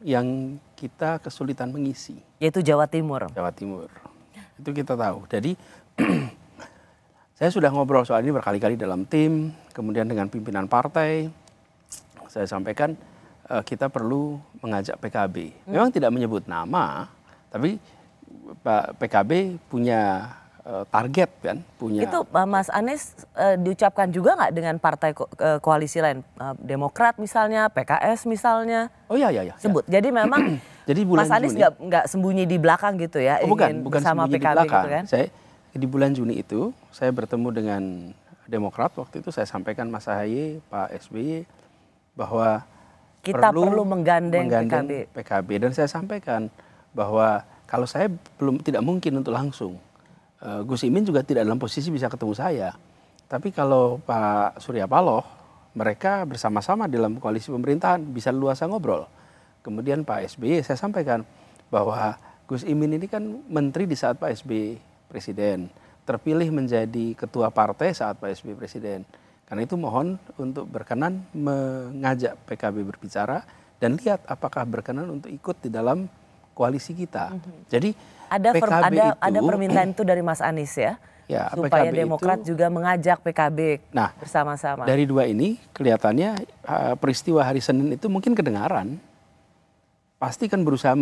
Speaker 6: yang kita kesulitan mengisi. Yaitu Jawa Timur. Jawa Timur. Itu kita tahu. Jadi saya sudah ngobrol soal ini berkali-kali dalam tim, kemudian dengan pimpinan partai. Saya sampaikan eh, kita perlu mengajak PKB. Hmm. Memang hmm. tidak menyebut nama, tapi Pak PKB punya Eh, target kan punya itu
Speaker 1: eh, Mas Anies e, diucapkan juga nggak dengan partai ko e, koalisi lain e, Demokrat misalnya PKS misalnya oh ya ya ya sebut ya. jadi memang jadi bulan Mas Anies nggak sembunyi di belakang gitu ya oh, bukan bukan sama PKB di belakang gitu kan? saya
Speaker 6: di bulan Juni itu saya bertemu dengan Demokrat waktu itu saya sampaikan Mas Ahaye Pak SBY bahwa kita perlu, perlu menggandeng, menggandeng PKB. PKB dan saya sampaikan bahwa kalau saya belum tidak mungkin untuk langsung Eh, Gus Imin juga tidak dalam posisi bisa ketemu saya. Tapi kalau Pak Surya Paloh, mereka bersama-sama dalam koalisi pemerintahan bisa luasa ngobrol. Kemudian Pak SBY saya sampaikan bahwa Gus Imin ini kan menteri di saat Pak SBY presiden, terpilih menjadi ketua partai saat Pak SBY presiden. Karena itu mohon untuk berkenan mengajak PKB berbicara dan lihat apakah berkenan untuk ikut di dalam koalisi kita. Mhm. Jadi
Speaker 1: ada per, ada itu, ada permintaan itu dari Mas Anies ya.
Speaker 6: Ya, supaya PKB Demokrat itu,
Speaker 1: juga mengajak PKB nah, bersama-sama. Dari
Speaker 6: dua ini kelihatannya peristiwa hari Senin itu mungkin kedengaran. Pasti kan berusaha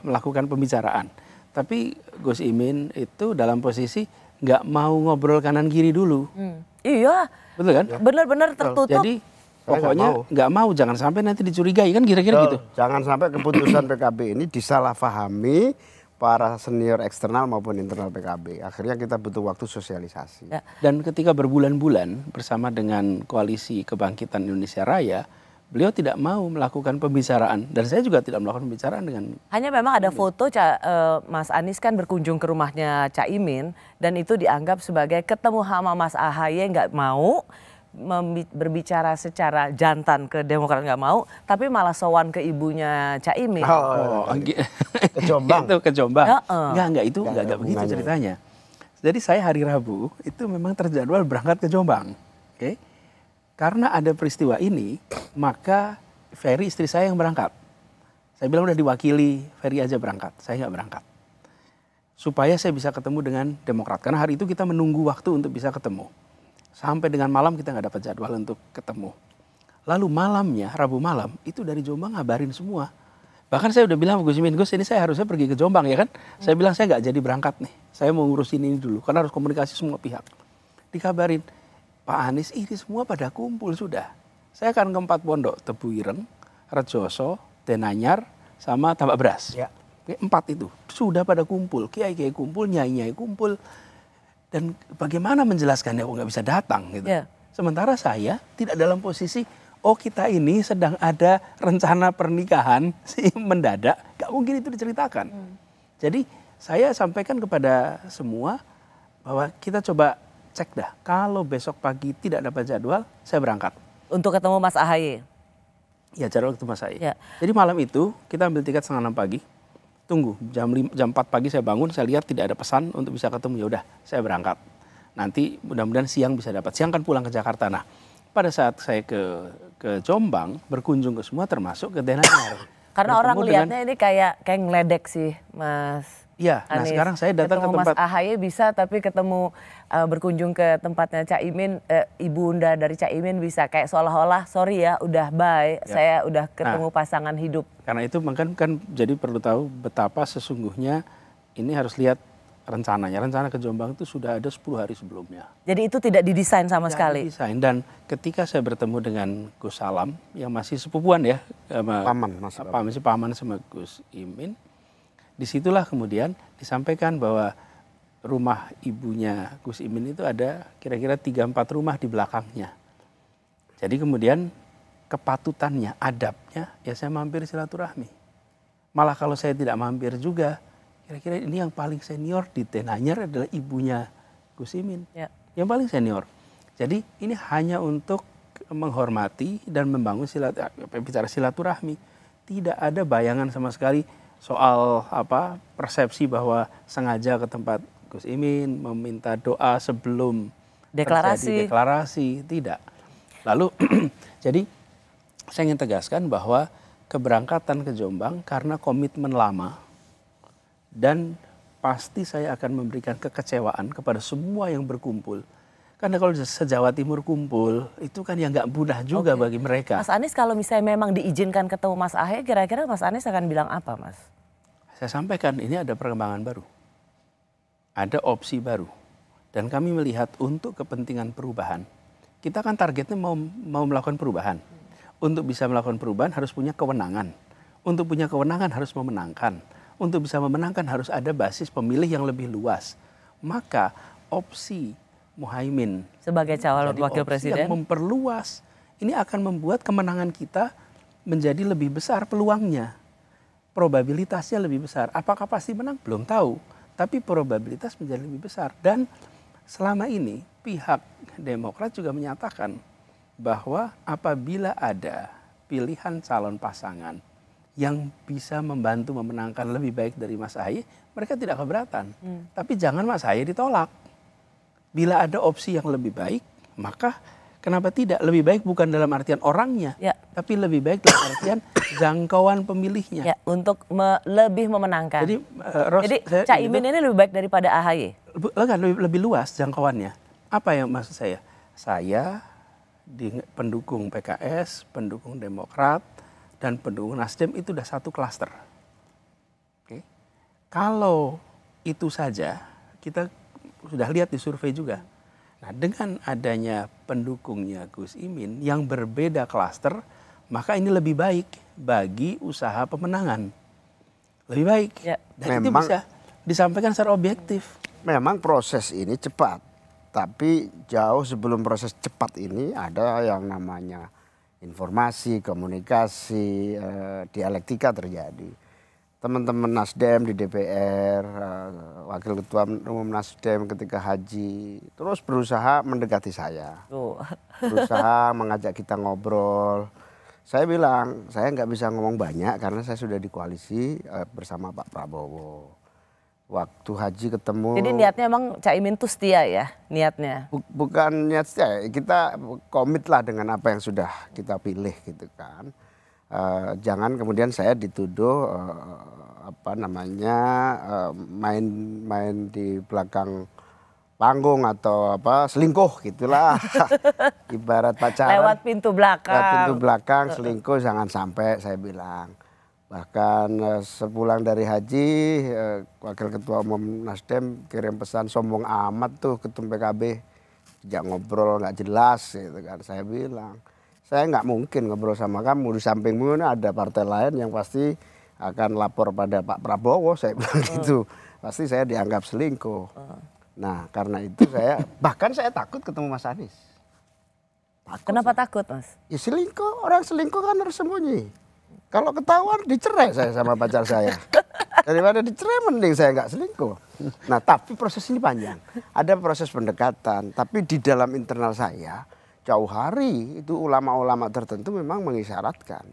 Speaker 6: melakukan pembicaraan. Tapi Gus Imin itu dalam posisi nggak mau ngobrol kanan kiri dulu. Hmm. Iya. Betul kan? Benar-benar tertutup. Jadi pokoknya
Speaker 5: nggak mau. mau jangan sampai nanti dicurigai kan kira-kira gitu. Jangan sampai keputusan PKB ini disalahfahami para senior eksternal maupun internal PKB. Akhirnya kita butuh waktu sosialisasi. Ya. Dan ketika berbulan-bulan bersama dengan koalisi kebangkitan
Speaker 6: Indonesia Raya, beliau tidak mau melakukan pembicaraan dan saya juga tidak melakukan pembicaraan dengan
Speaker 1: hanya memang ada foto Ca, uh, Mas Anies kan berkunjung ke rumahnya Caimin dan itu dianggap sebagai ketemu sama Mas Ahaye nggak mau berbicara secara jantan ke Demokrat nggak mau, tapi malah sowan ke ibunya Caimin. Oh, oh, iya. oh iya.
Speaker 6: ke Jombang. itu ke Jombang. Uh -uh. Enggak, enggak itu enggak, enggak begitu ceritanya. Jadi saya hari Rabu itu memang terjadwal berangkat ke Jombang. Oke. Okay? Karena ada peristiwa ini, maka Ferry istri saya yang berangkat. Saya bilang udah diwakili, Ferry aja berangkat. Saya nggak berangkat. Supaya saya bisa ketemu dengan Demokrat. Karena hari itu kita menunggu waktu untuk bisa ketemu. Sampai dengan malam kita nggak dapat jadwal untuk ketemu. Lalu malamnya, Rabu malam, itu dari Jombang ngabarin semua. Bahkan saya udah bilang Gus Imin, Gus ini saya harusnya pergi ke Jombang ya kan. Hmm. Saya bilang saya nggak jadi berangkat nih. Saya mau ngurusin ini dulu karena harus komunikasi semua pihak. Dikabarin, Pak Anies ini semua pada kumpul sudah. Saya akan ke empat pondok, Tebu Ireng, Rejoso, Denanyar, sama Tambak Beras. Ya. Empat itu. Sudah pada kumpul, kiai-kiai kumpul, nyai-nyai kumpul, dan bagaimana menjelaskannya? Oh nggak bisa datang gitu. Yeah. Sementara saya tidak dalam posisi oh kita ini sedang ada rencana pernikahan si mendadak. Gak mungkin itu diceritakan. Mm. Jadi saya sampaikan kepada semua bahwa kita coba cek dah. Kalau besok pagi tidak dapat jadwal, saya berangkat. Untuk ketemu
Speaker 1: Mas Ahaye?
Speaker 6: Ya jadwal ketemu Mas Ahaye. Yeah. Jadi malam itu kita ambil tiket setengah enam pagi tunggu jam empat jam 4 pagi saya bangun saya lihat tidak ada pesan untuk bisa ketemu ya udah saya berangkat nanti mudah-mudahan siang bisa dapat siang kan pulang ke Jakarta nah pada saat saya ke ke Jombang berkunjung ke semua termasuk ke Denanyar
Speaker 1: karena orang lihatnya ini kayak kayak ngeledek sih mas
Speaker 6: Iya, nah sekarang saya datang ketemu ke tempat Mas Ahy
Speaker 1: bisa tapi ketemu uh, berkunjung ke tempatnya Cak Imin uh, Unda dari Cak Imin bisa kayak seolah-olah sorry ya udah bye, ya. saya udah ketemu nah, pasangan hidup.
Speaker 6: Karena itu kan kan jadi perlu tahu betapa sesungguhnya ini harus lihat rencananya. Rencana ke Jombang itu sudah ada 10 hari
Speaker 1: sebelumnya. Jadi itu tidak didesain sama tidak sekali.
Speaker 6: Didesain dan ketika saya bertemu dengan Gus Salam yang masih sepupuan ya sama paman masih paman, masih paman sama Gus Imin disitulah kemudian disampaikan bahwa rumah ibunya Gus Imin itu ada kira-kira 3-4 rumah di belakangnya. Jadi kemudian kepatutannya, adabnya, ya saya mampir silaturahmi. Malah kalau saya tidak mampir juga, kira-kira ini yang paling senior di Tenanyer adalah ibunya Gus Imin. Ya. Yang paling senior. Jadi ini hanya untuk menghormati dan membangun silat, eh, silaturahmi. Tidak ada bayangan sama sekali soal apa persepsi bahwa sengaja ke tempat Gus Imin meminta doa sebelum deklarasi deklarasi tidak. Lalu jadi saya ingin tegaskan bahwa keberangkatan ke Jombang karena komitmen lama dan pasti saya akan memberikan kekecewaan kepada semua yang berkumpul karena kalau sejawa Timur kumpul, itu kan yang nggak mudah juga okay. bagi mereka. Mas
Speaker 1: Anies kalau misalnya memang diizinkan ketemu Mas Ahy, kira-kira Mas Anies akan bilang apa, Mas?
Speaker 6: Saya sampaikan ini ada perkembangan baru. Ada opsi baru. Dan kami melihat untuk kepentingan perubahan, kita kan targetnya mau, mau melakukan perubahan. Untuk bisa melakukan perubahan harus punya kewenangan. Untuk punya kewenangan harus memenangkan. Untuk bisa memenangkan harus ada basis pemilih yang lebih luas. Maka opsi Muhaimin sebagai calon wakil presiden yang memperluas ini akan membuat kemenangan kita menjadi lebih besar peluangnya. Probabilitasnya lebih besar. Apakah pasti menang? Belum tahu. Tapi probabilitas menjadi lebih besar. Dan selama ini pihak Demokrat juga menyatakan bahwa apabila ada pilihan calon pasangan yang bisa membantu memenangkan lebih baik dari Mas Ahy, mereka tidak keberatan. Hmm. Tapi jangan Mas Ahy ditolak. Bila ada opsi yang lebih baik, maka kenapa tidak? Lebih baik bukan dalam artian
Speaker 1: orangnya, ya. tapi lebih baik dalam artian jangkauan pemilihnya. Ya, untuk me lebih memenangkan. Jadi, uh, Ros, Jadi saya, ini lebih baik daripada AHY? lebih, lebih luas
Speaker 6: jangkauannya. Apa yang maksud saya? Saya di pendukung PKS, pendukung Demokrat, dan pendukung Nasdem itu sudah satu klaster. Oke. Kalau itu saja, kita sudah lihat di survei juga. Nah, dengan adanya pendukungnya Gus Imin yang berbeda klaster, maka ini lebih baik bagi usaha pemenangan. Lebih baik. Ya. Dan memang, itu bisa
Speaker 5: disampaikan secara objektif. Memang proses ini cepat, tapi jauh sebelum proses cepat ini ada yang namanya informasi, komunikasi, eh, dialektika terjadi teman-teman Nasdem di DPR, eh, Wakil Ketua Umum Nasdem ketika haji, terus berusaha mendekati saya. Berusaha mengajak kita ngobrol. Saya bilang, saya nggak bisa ngomong banyak karena saya sudah di koalisi eh, bersama Pak Prabowo. Waktu haji ketemu. Jadi niatnya
Speaker 1: emang Caimin tuh setia ya
Speaker 5: niatnya? Bukan niat setia, kita komitlah dengan apa yang sudah kita pilih gitu kan uh, jangan kemudian saya dituduh uh, apa namanya main-main eh, uh, di belakang panggung atau apa selingkuh gitulah ibarat pacaran lewat
Speaker 1: pintu belakang lewat pintu
Speaker 5: belakang selingkuh jangan sampai saya bilang bahkan uh, sepulang dari haji uh, wakil ketua umum Nasdem kirim pesan sombong amat tuh ketum PKB tidak ngobrol nggak jelas gitu kan saya bilang saya nggak mungkin ngobrol sama kamu di sampingmu ini ada partai lain yang pasti akan lapor pada Pak Prabowo saya bilang hmm. gitu pasti saya dianggap selingkuh hmm. nah karena itu saya bahkan saya takut ketemu Mas Anies takut kenapa saya. takut Mas ya selingkuh orang selingkuh kan harus sembunyi kalau ketahuan dicerai saya sama pacar saya daripada dicerai mending saya nggak selingkuh nah tapi proses ini panjang ada proses pendekatan tapi di dalam internal saya jauh hari itu ulama-ulama tertentu memang mengisyaratkan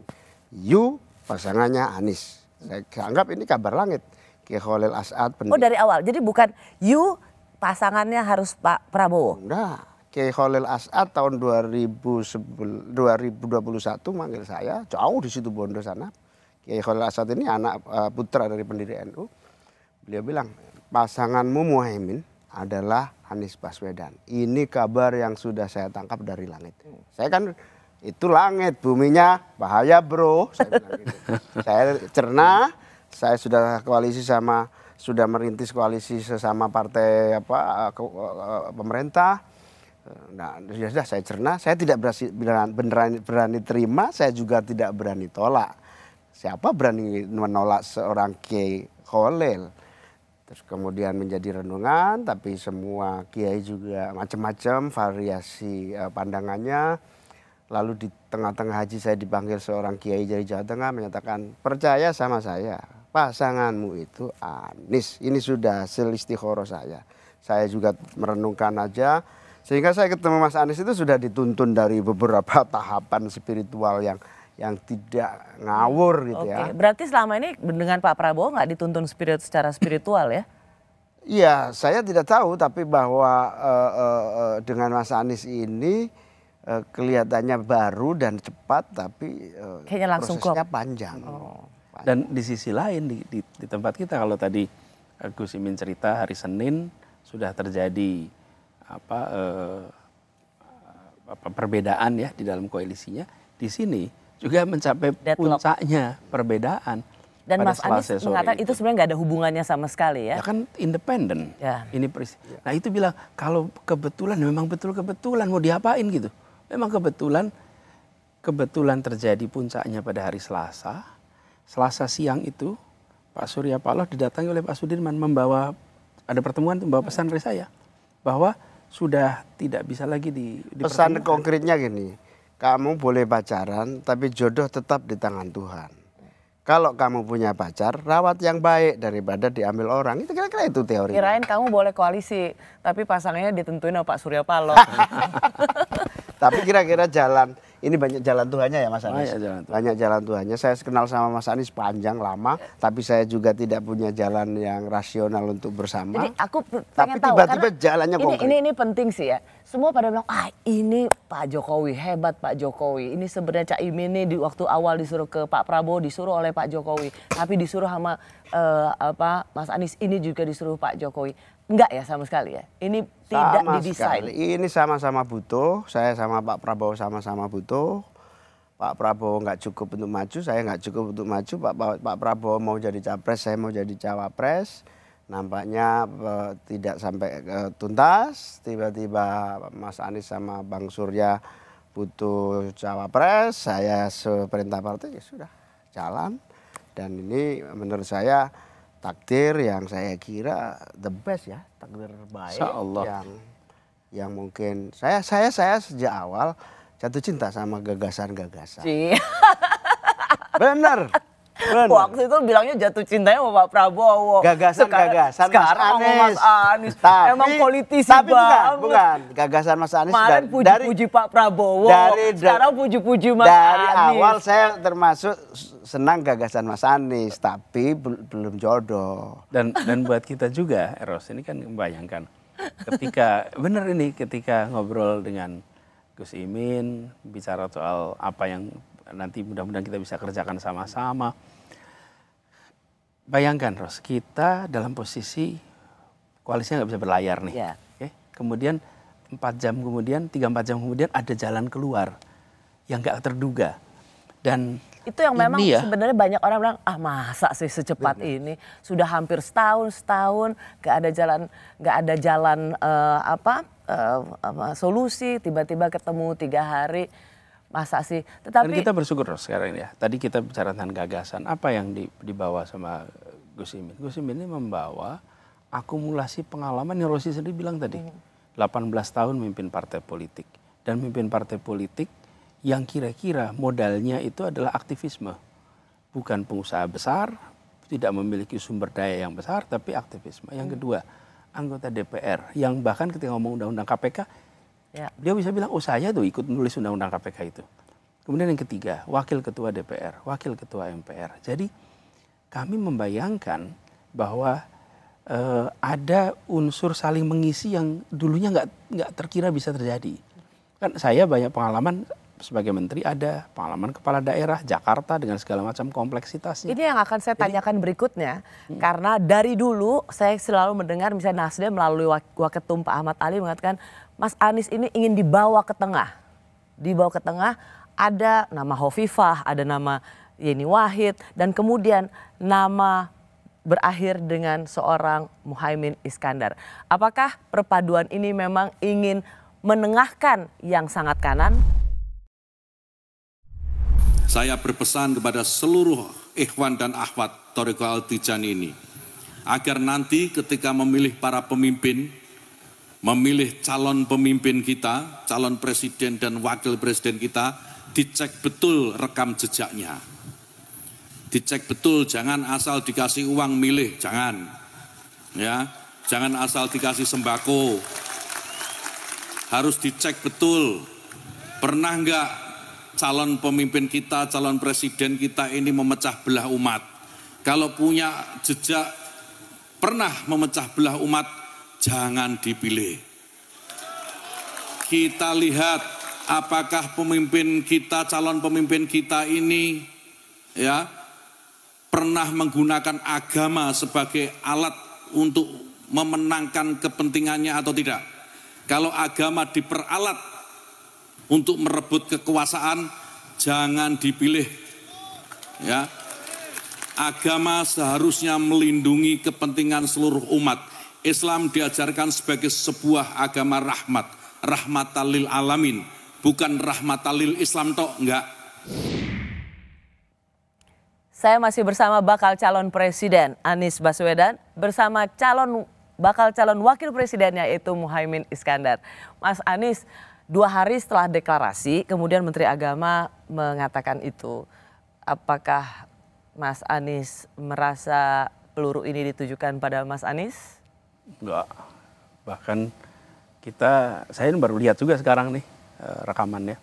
Speaker 5: you pasangannya Anies. Saya anggap ini kabar langit. Ki Khalil As'ad. Pendiri. Oh
Speaker 1: dari awal, jadi bukan you
Speaker 5: pasangannya harus Pak Prabowo? Enggak. Ki Khalil As'ad tahun 2000, 2021 manggil saya, jauh di situ Bondo sana. Ki Khalil As'ad ini anak eh, putra dari pendiri NU. Beliau bilang, pasanganmu Muhaimin adalah Anies Baswedan. Ini kabar yang sudah saya tangkap dari langit. Saya kan itu langit, buminya bahaya bro. Saya, gitu. saya cerna, saya sudah koalisi sama, sudah merintis koalisi sesama partai apa ke, uh, pemerintah. Nah, sudah, ya sudah saya cerna, saya tidak berasi, beneran, berani terima, saya juga tidak berani tolak. Siapa berani menolak seorang Kiai Kholil? Terus kemudian menjadi renungan, tapi semua kiai juga macam-macam variasi eh, pandangannya. Lalu di tengah-tengah haji saya dipanggil seorang kiai dari Jawa Tengah menyatakan, percaya sama saya, pasanganmu itu Anis. Ini sudah hasil istiqoroh saya. Saya juga merenungkan aja, sehingga saya ketemu Mas Anis itu sudah dituntun dari beberapa tahapan spiritual yang yang tidak ngawur gitu okay. ya.
Speaker 1: Berarti selama ini dengan Pak Prabowo nggak dituntun spirit secara spiritual ya?
Speaker 5: Iya, saya tidak tahu tapi bahwa uh, uh, dengan Mas Anies ini uh, kelihatannya baru dan cepat tapi uh, Kayaknya langsung prosesnya klop. panjang. Oh. Dan di sisi lain di, di, di
Speaker 6: tempat kita kalau tadi Gus Imin cerita hari Senin sudah terjadi apa, eh, apa perbedaan ya di dalam koalisinya di sini juga mencapai Deadlock. puncaknya perbedaan. Dan Mas Anies mengatakan itu,
Speaker 1: itu sebenarnya nggak ada hubungannya sama sekali ya? Ya
Speaker 6: kan independen. Ya. Ini peristiwa. Nah itu bilang kalau kebetulan memang betul kebetulan mau diapain gitu. Memang kebetulan kebetulan terjadi puncaknya pada hari Selasa. Selasa siang itu Pak Surya Paloh didatangi oleh Pak Sudirman membawa ada pertemuan membawa pesan dari saya bahwa
Speaker 5: sudah tidak bisa lagi di pesan konkretnya gini kamu boleh pacaran tapi jodoh tetap di tangan Tuhan. Kalau kamu punya pacar, rawat yang baik daripada diambil orang. Itu kira-kira itu teori. Kirain
Speaker 1: kamu boleh koalisi, tapi pasangannya ditentuin sama Pak Surya Paloh.
Speaker 5: tapi kira-kira jalan ini banyak jalan Tuhannya ya Mas Anies. Banyak jalan, Tuhan. banyak jalan Tuhannya. Saya kenal sama Mas Anies panjang lama, tapi saya juga tidak punya jalan yang rasional untuk bersama. Jadi aku pengen tapi tiba-tiba jalannya ini, konkret. Ini
Speaker 1: ini penting sih ya. Semua pada bilang, "Ah, ini Pak Jokowi hebat Pak Jokowi. Ini sebenarnya Cak Imin ini di waktu awal disuruh ke Pak Prabowo, disuruh oleh Pak Jokowi, tapi disuruh sama uh, apa Mas Anies ini juga disuruh Pak Jokowi." Enggak ya sama sekali ya. Ini tidak sama didesain. Sekali.
Speaker 5: Ini sama-sama butuh. Saya sama Pak Prabowo sama-sama butuh. Pak Prabowo nggak cukup untuk maju, saya nggak cukup untuk maju. Pak, Pak, Pak Prabowo mau jadi capres, saya mau jadi cawapres. Nampaknya eh, tidak sampai eh, tuntas. Tiba-tiba Mas Anies sama Bang Surya butuh cawapres, saya seperintah partai ya sudah jalan. Dan ini menurut saya takdir yang saya kira the best ya
Speaker 2: takdir baik Allah. yang
Speaker 5: yang mungkin saya saya saya sejak awal jatuh cinta sama gagasan-gagasan. Benar.
Speaker 1: Bener. Waktu itu bilangnya jatuh cintanya sama Pak Prabowo. Gagasan sekarang, gagasan sekarang Mas Anies. Emang politisi tapi banget.
Speaker 5: Bukan, bukan. Gagasan Mas Anies Kemarin puji-puji Pak Prabowo. Dari, sekarang puji-puji Mas dari Anies. Dari awal saya termasuk senang gagasan Mas Anies, tapi belum jodoh. Dan dan buat kita juga Eros ini kan membayangkan ketika
Speaker 6: benar ini ketika ngobrol dengan Gus Imin bicara soal apa yang nanti mudah-mudahan kita bisa kerjakan sama-sama. Bayangkan Ros, kita dalam posisi koalisnya nggak bisa berlayar nih. Yeah. Okay? Kemudian empat jam kemudian, tiga empat jam kemudian ada jalan keluar yang nggak terduga. Dan
Speaker 1: itu yang memang ya. sebenarnya banyak orang bilang ah masa sih secepat Benar. ini sudah hampir setahun setahun nggak ada jalan nggak ada jalan uh, apa uh, apa solusi tiba-tiba ketemu tiga hari masa sih tetapi Dan kita
Speaker 6: bersyukur sekarang ya tadi kita bicara tentang gagasan apa yang dibawa sama Gus Imin Gus Imin ini membawa akumulasi pengalaman yang Rosi sendiri bilang tadi hmm. 18 tahun memimpin partai politik dan memimpin partai politik yang kira-kira modalnya itu adalah aktivisme bukan pengusaha besar tidak memiliki sumber daya yang besar tapi aktivisme yang hmm. kedua anggota DPR yang bahkan ketika ngomong undang-undang KPK Ya. Beliau bisa bilang, oh saya tuh ikut menulis undang-undang KPK itu. Kemudian yang ketiga, wakil ketua DPR, wakil ketua MPR. Jadi kami membayangkan bahwa eh, ada unsur saling mengisi yang dulunya nggak nggak terkira bisa terjadi. Kan saya banyak pengalaman sebagai menteri ada pengalaman kepala daerah Jakarta dengan segala macam kompleksitasnya.
Speaker 1: Ini yang akan saya tanyakan Jadi, berikutnya hmm. karena dari dulu saya selalu mendengar misalnya Nasdem melalui Waketum Pak Ahmad Ali mengatakan Mas Anies ini ingin dibawa ke tengah. Dibawa ke tengah ada nama Hovifah, ada nama Yeni Wahid dan kemudian nama berakhir dengan seorang Muhaimin Iskandar. Apakah perpaduan ini memang ingin menengahkan yang sangat kanan?
Speaker 4: Saya berpesan kepada seluruh ikhwan dan akhwat Toriko Altijan ini agar nanti ketika memilih para pemimpin memilih calon pemimpin kita, calon presiden dan wakil presiden kita, dicek betul rekam jejaknya. Dicek betul, jangan asal dikasih uang milih, jangan. Ya, jangan asal dikasih sembako. Harus dicek betul. Pernah nggak calon pemimpin kita, calon presiden kita ini memecah belah umat? Kalau punya jejak pernah memecah belah umat, jangan dipilih. Kita lihat apakah pemimpin kita, calon pemimpin kita ini ya pernah menggunakan agama sebagai alat untuk memenangkan kepentingannya atau tidak. Kalau agama diperalat untuk merebut kekuasaan, jangan dipilih. Ya. Agama seharusnya melindungi kepentingan seluruh umat Islam diajarkan sebagai sebuah agama rahmat, rahmat lil alamin, bukan rahmat lil Islam tok, enggak.
Speaker 1: Saya masih bersama bakal calon presiden Anies Baswedan bersama calon bakal calon wakil presidennya yaitu Muhaimin Iskandar. Mas Anies, dua hari setelah deklarasi kemudian Menteri Agama mengatakan itu. Apakah Mas Anies merasa peluru ini ditujukan pada Mas Anies?
Speaker 6: Enggak. Bahkan kita, saya baru lihat juga sekarang nih eh, rekamannya.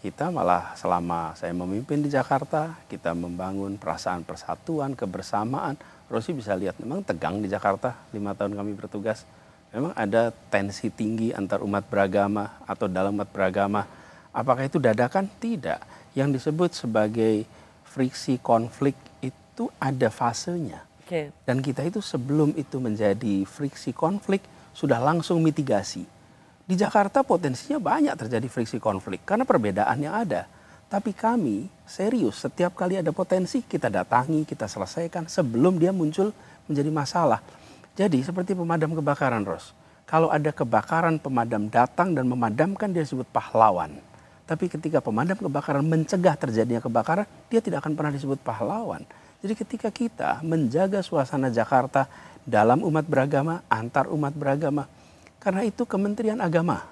Speaker 6: Kita malah selama saya memimpin di Jakarta, kita membangun perasaan persatuan, kebersamaan. Rosi bisa lihat memang tegang di Jakarta lima tahun kami bertugas. Memang ada tensi tinggi antar umat beragama atau dalam umat beragama. Apakah itu dadakan? Tidak. Yang disebut sebagai friksi konflik itu ada fasenya Okay. Dan kita itu sebelum itu menjadi friksi konflik sudah langsung mitigasi. Di Jakarta potensinya banyak terjadi friksi konflik karena perbedaan yang ada. Tapi kami serius setiap kali ada potensi kita datangi, kita selesaikan sebelum dia muncul menjadi masalah. Jadi seperti pemadam kebakaran, Ros. Kalau ada kebakaran, pemadam datang dan memadamkan dia disebut pahlawan. Tapi ketika pemadam kebakaran mencegah terjadinya kebakaran, dia tidak akan pernah disebut pahlawan. Jadi ketika kita menjaga suasana Jakarta dalam umat beragama, antar umat beragama, karena itu Kementerian Agama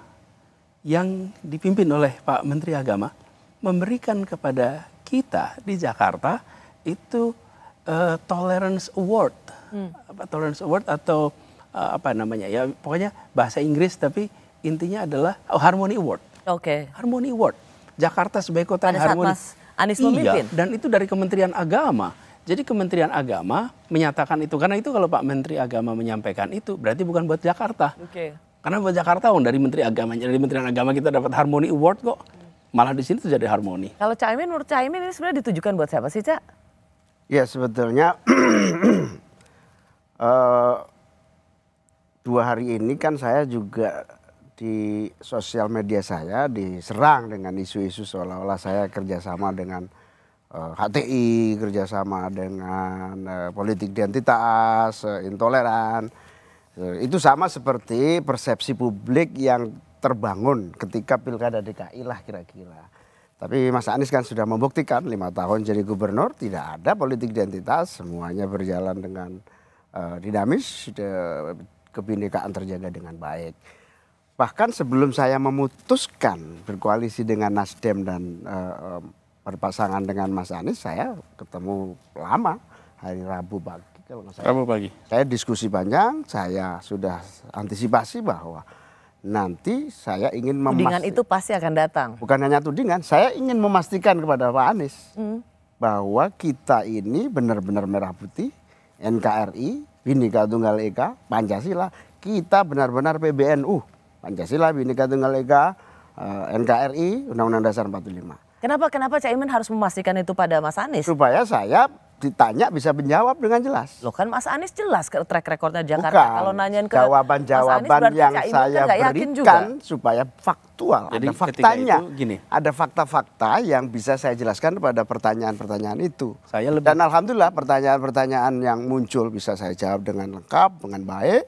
Speaker 6: yang dipimpin oleh Pak Menteri Agama memberikan kepada kita di Jakarta itu uh, Tolerance Award, hmm. Tolerance Award atau uh, apa namanya ya, pokoknya bahasa Inggris tapi intinya adalah oh, Harmony Award. Oke. Okay. Harmony Award. Jakarta sebagai kota yang harmonis. Anies Iya, dan itu dari Kementerian Agama. Jadi Kementerian Agama menyatakan itu karena itu kalau Pak Menteri Agama menyampaikan itu berarti bukan buat Jakarta. Okay. Karena buat Jakarta on, oh, dari Menteri Agama dari Kementerian Agama kita dapat Harmoni Award kok. Malah di sini terjadi harmoni.
Speaker 1: Kalau Caimin menurut Caimin ini sebenarnya ditujukan buat siapa sih, Cak?
Speaker 5: Ya sebetulnya uh, dua hari ini kan saya juga di sosial media saya diserang dengan isu-isu seolah-olah saya kerjasama dengan HTI eh, kerjasama dengan eh, politik identitas, eh, intoleran. Itu sama seperti persepsi publik yang terbangun ketika pilkada DKI lah kira-kira. Tapi Mas Anies kan sudah membuktikan lima tahun jadi gubernur tidak ada politik identitas, semuanya berjalan dengan uh, dinamis, kebinekaan terjaga dengan baik. Bahkan sebelum saya memutuskan berkoalisi dengan Nasdem dan uh, berpasangan dengan Mas Anies saya ketemu lama hari Rabu pagi kalau nggak salah. Rabu pagi. Saya diskusi panjang, saya sudah antisipasi bahwa nanti saya ingin memastikan. Tudingan itu
Speaker 1: pasti akan datang.
Speaker 5: Bukan hanya tudingan, saya ingin memastikan kepada Pak Anies hmm. bahwa kita ini benar-benar merah putih, NKRI, Bhinneka Tunggal Ika, Pancasila, kita benar-benar PBNU, Pancasila, Bhinneka Tunggal Ika, eh, NKRI, Undang-Undang Dasar 45.
Speaker 1: Kenapa kenapa Cak Imin harus memastikan itu pada Mas Anies? Supaya saya ditanya bisa menjawab dengan jelas. Loh kan Mas Anies jelas ke track recordnya Jakarta. Bukan. Kalau nanyain ke jawaban-jawaban yang Imin saya kan berikan juga.
Speaker 5: supaya faktual, Jadi ada faktanya. Itu gini. Ada fakta-fakta yang bisa saya jelaskan pada pertanyaan-pertanyaan itu. Saya lebih... Dan alhamdulillah pertanyaan-pertanyaan yang muncul bisa saya jawab dengan lengkap, dengan baik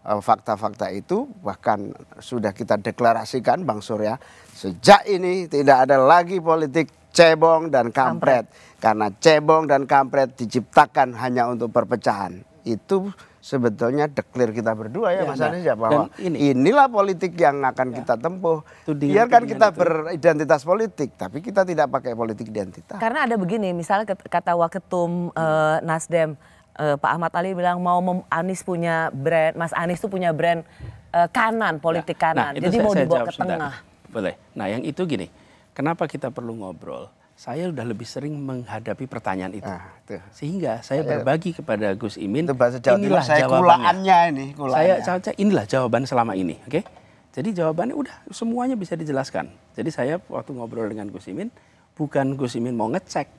Speaker 5: Eh, fakta-fakta itu bahkan sudah kita deklarasikan Bang Surya sejak ini tidak ada lagi politik cebong dan kampret, kampret. karena cebong dan kampret diciptakan hanya untuk perpecahan itu sebetulnya deklir kita berdua ya, ya Mas Anies ya bahwa ini, inilah politik yang akan ya, kita tempuh. Biarkan kita itu. beridentitas politik, tapi kita tidak pakai politik identitas.
Speaker 1: Karena ada begini, misalnya kata Waketum hmm. uh, Nasdem uh, Pak Ahmad Ali bilang mau mem Anies punya brand, Mas Anies tuh punya brand uh, kanan, politik ya. kanan. Nah, Jadi saya, mau saya dibawa ke sebentar. tengah.
Speaker 6: Boleh. Nah, yang itu gini. Kenapa kita perlu ngobrol? Saya sudah lebih sering menghadapi pertanyaan itu. Nah, itu. Sehingga saya berbagi kepada Gus Imin, itu bahasa Jawa inilah saya jawabannya.
Speaker 5: ini, kulaannya. Saya caca inilah
Speaker 6: jawaban selama ini, oke? Okay? Jadi jawabannya udah semuanya bisa dijelaskan. Jadi saya waktu ngobrol dengan Gus Imin, bukan Gus Imin mau ngecek,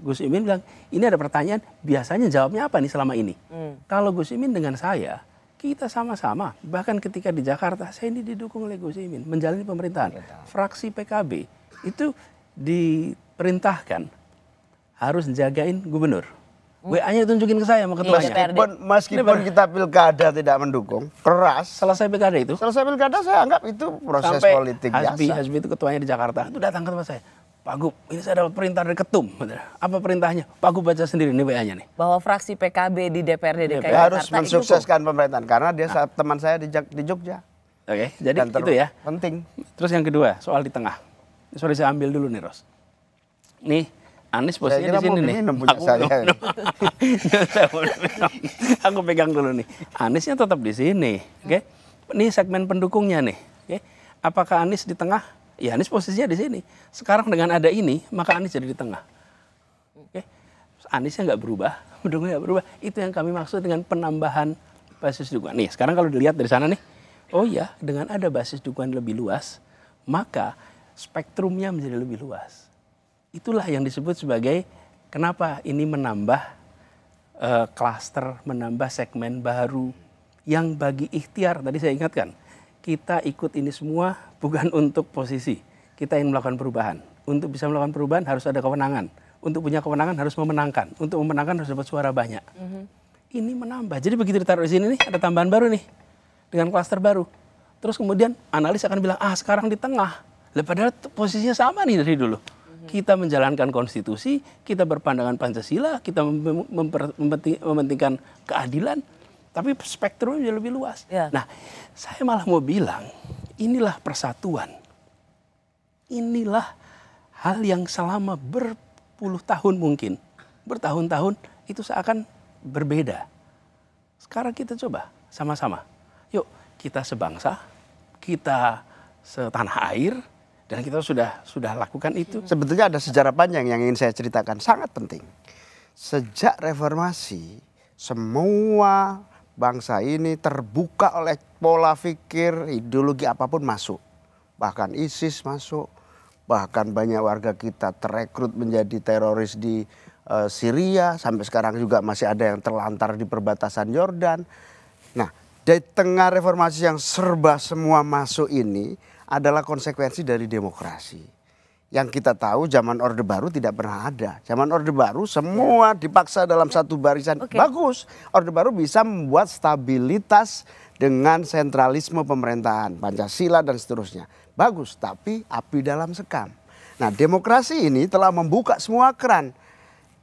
Speaker 6: Gus Imin bilang, ini ada pertanyaan, biasanya jawabnya apa nih selama ini? Hmm. Kalau Gus Imin dengan saya, kita sama-sama, bahkan ketika di Jakarta, saya ini didukung oleh Gus Imin, menjalani pemerintahan. Fraksi PKB itu diperintahkan harus jagain gubernur. Hmm. WA-nya tunjukin ke saya sama ketuanya. Meskipun, meskipun kita pilkada tidak mendukung, keras. Selesai pilkada itu? Selesai pilkada
Speaker 1: saya anggap itu proses Sampai politik Hasbi, biasa. Hasbi
Speaker 6: itu ketuanya di Jakarta,
Speaker 1: itu datang ke tempat saya.
Speaker 6: Pak Gub, ini saya dapat perintah dari Ketum. Apa perintahnya? Pak Gub baca sendiri nih WA-nya nih.
Speaker 1: Bahwa fraksi PKB di
Speaker 5: DPRD DKI Jakarta harus mensukseskan itu. pemerintahan karena dia nah. teman saya di, Jogja. Oke, okay,
Speaker 6: jadi Dan itu ya. Penting. Terus yang kedua, soal di tengah. Sorry saya ambil dulu nih, Ros. Nih, Anies posisinya di sini nih. Aku, saya. aku pegang dulu nih. Aniesnya tetap di sini, oke. Okay? Nih segmen pendukungnya nih, oke. Okay? Apakah Anies di tengah ya Anies posisinya di sini. Sekarang dengan ada ini, maka Anies jadi di tengah. Oke. Okay? Aniesnya nggak berubah, pendukungnya nggak berubah. Itu yang kami maksud dengan penambahan basis dukungan. Nih, sekarang kalau dilihat dari sana nih, oh ya, dengan ada basis dukungan lebih luas, maka spektrumnya menjadi lebih luas. Itulah yang disebut sebagai kenapa ini menambah eh, klaster, uh, menambah segmen baru yang bagi ikhtiar tadi saya ingatkan kita ikut ini semua bukan untuk posisi. Kita ingin melakukan perubahan. Untuk bisa melakukan perubahan harus ada kewenangan. Untuk punya kewenangan harus memenangkan. Untuk memenangkan harus dapat suara banyak. Mm -hmm. Ini menambah. Jadi begitu ditaruh di sini nih ada tambahan baru nih dengan klaster baru. Terus kemudian analis akan bilang ah sekarang di tengah. Lah padahal posisinya sama nih dari dulu mhm. kita menjalankan konstitusi, kita berpandangan Pancasila, kita mempentingkan keadilan, tapi spektrumnya lebih luas. Ya. Nah, saya malah mau bilang, inilah persatuan. Inilah hal yang selama berpuluh tahun mungkin, bertahun-tahun itu seakan berbeda. Sekarang kita coba sama-sama. Yuk, kita sebangsa,
Speaker 5: kita setanah air, dan kita sudah sudah lakukan itu. Hmm. Sebetulnya ada sejarah panjang yang ingin saya ceritakan, sangat penting. Sejak reformasi, semua bangsa ini terbuka oleh pola pikir ideologi apapun masuk. Bahkan ISIS masuk, bahkan banyak warga kita terekrut menjadi teroris di uh, Syria, sampai sekarang juga masih ada yang terlantar di perbatasan Jordan. Nah, di tengah reformasi yang serba semua masuk ini adalah konsekuensi dari demokrasi yang kita tahu zaman Orde Baru tidak pernah ada. Zaman Orde Baru semua dipaksa dalam satu barisan. Okay. Bagus, Orde Baru bisa membuat stabilitas dengan sentralisme pemerintahan, Pancasila dan seterusnya. Bagus, tapi api dalam sekam. Nah, demokrasi ini telah membuka semua keran.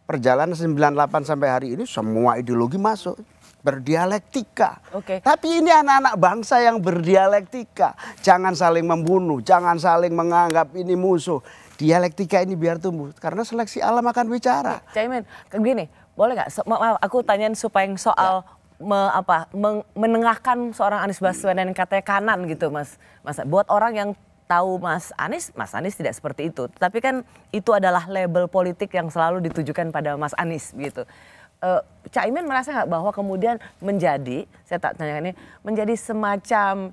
Speaker 5: Perjalanan 98 sampai hari ini semua ideologi masuk berdialektika. Okay. Tapi ini anak-anak bangsa yang berdialektika. Jangan saling membunuh, jangan saling menganggap ini musuh. Dialektika ini biar tumbuh karena seleksi alam akan bicara. Eh,
Speaker 1: Caimin, begini, kan boleh nggak? So, maaf, aku tanyain supaya yang soal ya. Me, apa men, menengahkan seorang Anies Baswedan yang katanya kanan gitu, Mas. Mas buat orang yang tahu Mas Anies, Mas Anies tidak seperti itu. Tapi kan itu adalah label politik yang selalu ditujukan pada Mas Anies gitu uh, eh, Caimin merasa nggak bahwa kemudian menjadi saya tak tanya ini menjadi semacam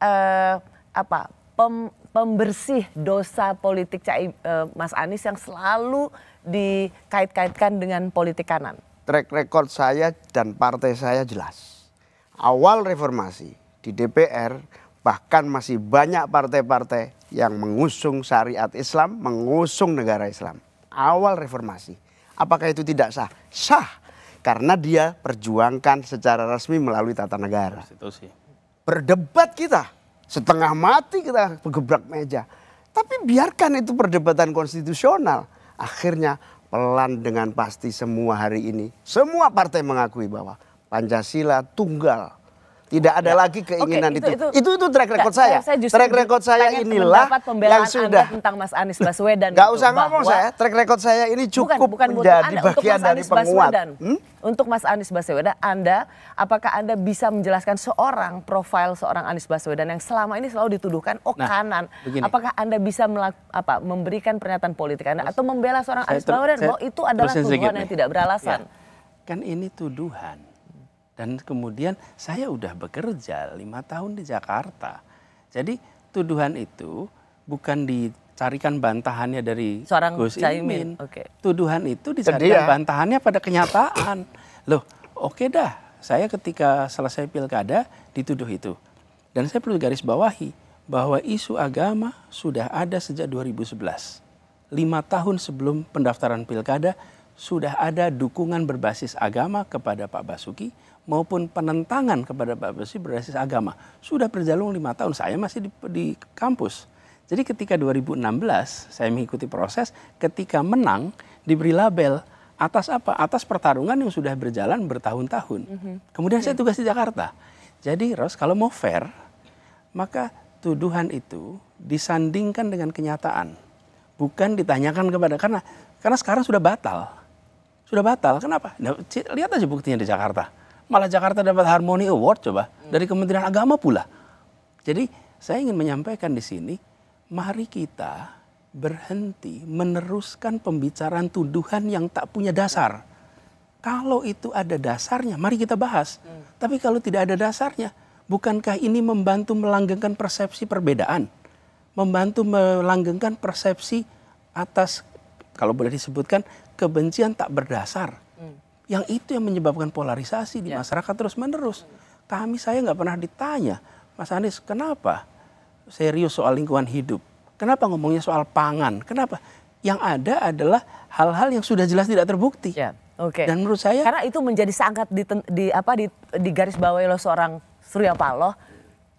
Speaker 1: uh, apa pem, pembersih dosa politik Imin, uh, eh, Mas Anies yang selalu dikait-kaitkan dengan politik kanan.
Speaker 5: Track record saya dan partai saya jelas. Awal reformasi di DPR bahkan masih banyak partai-partai yang mengusung syariat Islam, mengusung negara Islam. Awal reformasi. Apakah itu tidak sah? Sah karena dia perjuangkan secara resmi melalui tata negara. Konstitusi. Berdebat kita, setengah mati kita bergebrak meja. Tapi biarkan itu perdebatan konstitusional. Akhirnya pelan dengan pasti semua hari ini, semua partai mengakui bahwa Pancasila tunggal tidak ada ya. lagi keinginan Oke, itu, itu. Itu itu track record enggak, saya. saya track record saya inilah yang sudah tentang
Speaker 1: Mas Anies Baswedan. Gak usah ngomong saya. Track record saya ini cukup bukan, bukan menjadi anda, bagian untuk Mas dari penguat. Baswedan, hmm? Untuk Mas Anies Baswedan, Anda apakah Anda bisa menjelaskan seorang profil seorang Anies Baswedan yang selama ini selalu dituduhkan oh nah, kanan. Begini. Apakah Anda bisa melaku, apa memberikan pernyataan politik Anda atau membela seorang Anies Baswedan bahwa itu adalah tuduhan yang tidak beralasan? Ya. Kan ini tuduhan
Speaker 6: dan kemudian saya udah bekerja lima tahun di Jakarta. Jadi tuduhan itu bukan dicarikan bantahannya dari Seorang Gus Imin. Okay. Tuduhan itu dicarikan bantahannya pada kenyataan. Loh, oke okay dah. Saya ketika selesai pilkada dituduh itu. Dan saya perlu garis bawahi bahwa isu agama sudah ada sejak 2011. Lima tahun sebelum pendaftaran pilkada sudah ada dukungan berbasis agama kepada Pak Basuki maupun penentangan kepada Pak Besi berbasis agama sudah berjalan lima tahun. Saya masih di, di kampus. Jadi ketika 2016 saya mengikuti proses, ketika menang diberi label atas apa? Atas pertarungan yang sudah berjalan bertahun-tahun. Mm -hmm. Kemudian yeah. saya iya. tugas di Jakarta. Jadi Ros kalau mau fair, maka tuduhan itu disandingkan dengan kenyataan, bukan ditanyakan kepada karena karena sekarang sudah batal, sudah batal. Kenapa? Nah, lihat aja buktinya di Jakarta malah Jakarta dapat Harmony Award coba dari Kementerian Agama pula. Jadi saya ingin menyampaikan di sini, mari kita berhenti meneruskan pembicaraan tuduhan yang tak punya dasar. Kalau itu ada dasarnya, mari kita bahas. Hmm. Tapi kalau tidak ada dasarnya, bukankah ini membantu melanggengkan persepsi perbedaan? Membantu melanggengkan persepsi atas, kalau boleh disebutkan, kebencian tak berdasar yang itu yang menyebabkan polarisasi di ya. masyarakat terus menerus. Kami saya nggak pernah ditanya, Mas Anies kenapa serius soal lingkungan hidup? Kenapa ngomongnya soal pangan? Kenapa? Yang ada
Speaker 1: adalah hal-hal yang sudah jelas tidak terbukti. Yeah. Okay. Dan menurut saya karena itu menjadi sangat di, di apa di, di garis bawah lo seorang Surya Paloh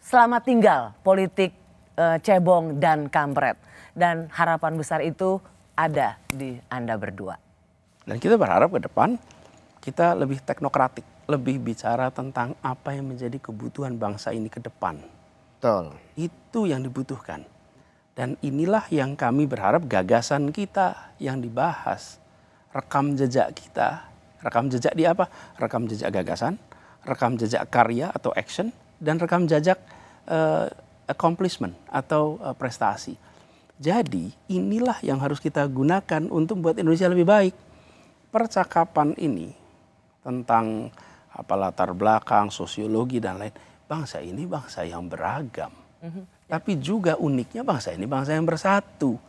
Speaker 1: selamat tinggal politik e, cebong dan kampret dan harapan besar itu ada di Anda berdua.
Speaker 6: Dan kita berharap ke depan kita lebih teknokratik, lebih bicara tentang apa yang menjadi kebutuhan bangsa ini ke depan. Betul. Itu yang dibutuhkan. Dan inilah yang kami berharap gagasan kita yang dibahas, rekam jejak kita, rekam jejak di apa? Rekam jejak gagasan, rekam jejak karya atau action, dan rekam jejak uh, accomplishment atau uh, prestasi. Jadi inilah yang harus kita gunakan untuk membuat Indonesia lebih baik. Percakapan ini tentang apa latar belakang, sosiologi dan lain. Bangsa ini bangsa yang beragam. Mm-hmm. Tapi juga uniknya bangsa ini bangsa yang bersatu.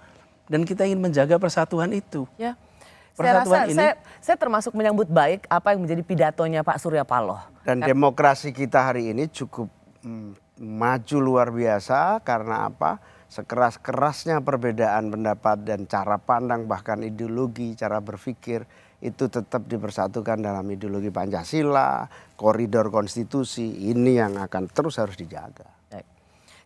Speaker 6: Dan kita ingin menjaga persatuan
Speaker 5: itu. Ya. Persatuan saya rasa ini, saya,
Speaker 1: saya termasuk menyambut baik apa yang menjadi pidatonya Pak Surya Paloh.
Speaker 5: Dan kan? demokrasi kita hari ini cukup mm, maju luar biasa karena apa? Sekeras-kerasnya perbedaan pendapat dan cara pandang bahkan ideologi, cara berpikir itu tetap dipersatukan dalam ideologi Pancasila, koridor konstitusi, ini yang akan terus harus dijaga.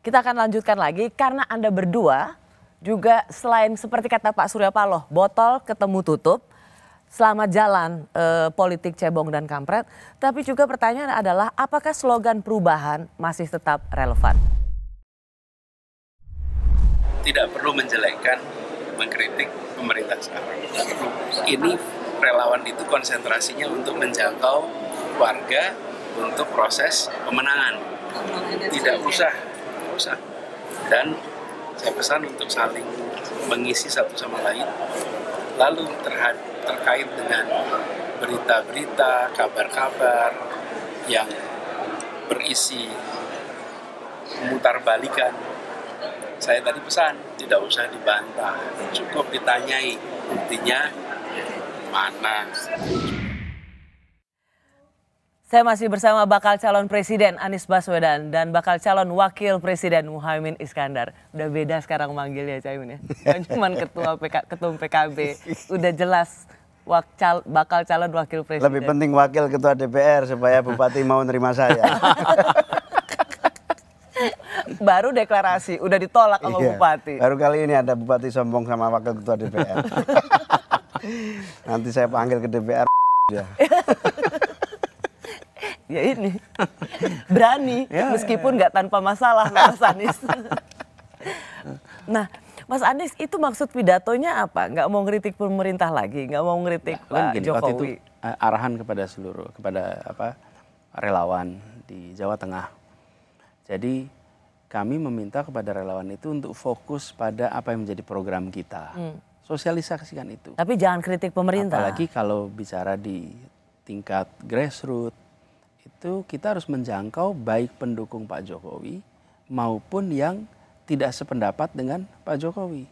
Speaker 1: Kita akan lanjutkan lagi karena Anda berdua juga selain seperti kata Pak Surya Paloh, botol ketemu tutup, selama jalan eh, politik cebong dan kampret, tapi juga pertanyaan adalah apakah slogan perubahan masih tetap relevan?
Speaker 6: Tidak perlu menjelekkan, mengkritik pemerintah sekarang. Ini relawan itu konsentrasinya untuk menjangkau warga untuk proses pemenangan. Tidak usah, tidak usah. Dan saya pesan untuk saling mengisi satu sama lain. Lalu terkait dengan berita-berita, kabar-kabar yang berisi mutar balikan. Saya tadi pesan, tidak usah dibantah, cukup ditanyai. Intinya mana.
Speaker 1: Saya masih bersama bakal calon presiden Anies Baswedan dan bakal calon wakil presiden Muhaymin Iskandar. Udah beda sekarang ya Caimin ya. Bukan cuma ketua PK, ketum PKB, udah jelas bakal calon wakil presiden. Lebih penting
Speaker 5: wakil ketua DPR supaya bupati mau nerima saya.
Speaker 1: baru deklarasi, udah ditolak sama iya, bupati. Baru
Speaker 5: kali ini ada bupati sombong sama wakil ketua DPR. Nanti saya panggil ke DPR ya.
Speaker 1: ya ini berani ya, ya. meskipun nggak ya, ya. tanpa masalah Mas Anies. nah, Mas Anies itu maksud pidatonya apa? Nggak mau ngeritik pemerintah lagi, nggak mau ngeritik nah, Pak gini, Jokowi. Waktu itu
Speaker 6: eh, arahan kepada seluruh kepada apa relawan di Jawa Tengah. Jadi kami meminta kepada relawan itu untuk fokus pada apa yang menjadi program kita. Hmm sosialisasikan itu. Tapi jangan kritik pemerintah. Apalagi kalau bicara di tingkat grassroots itu kita harus menjangkau baik pendukung Pak Jokowi maupun yang tidak sependapat dengan Pak Jokowi.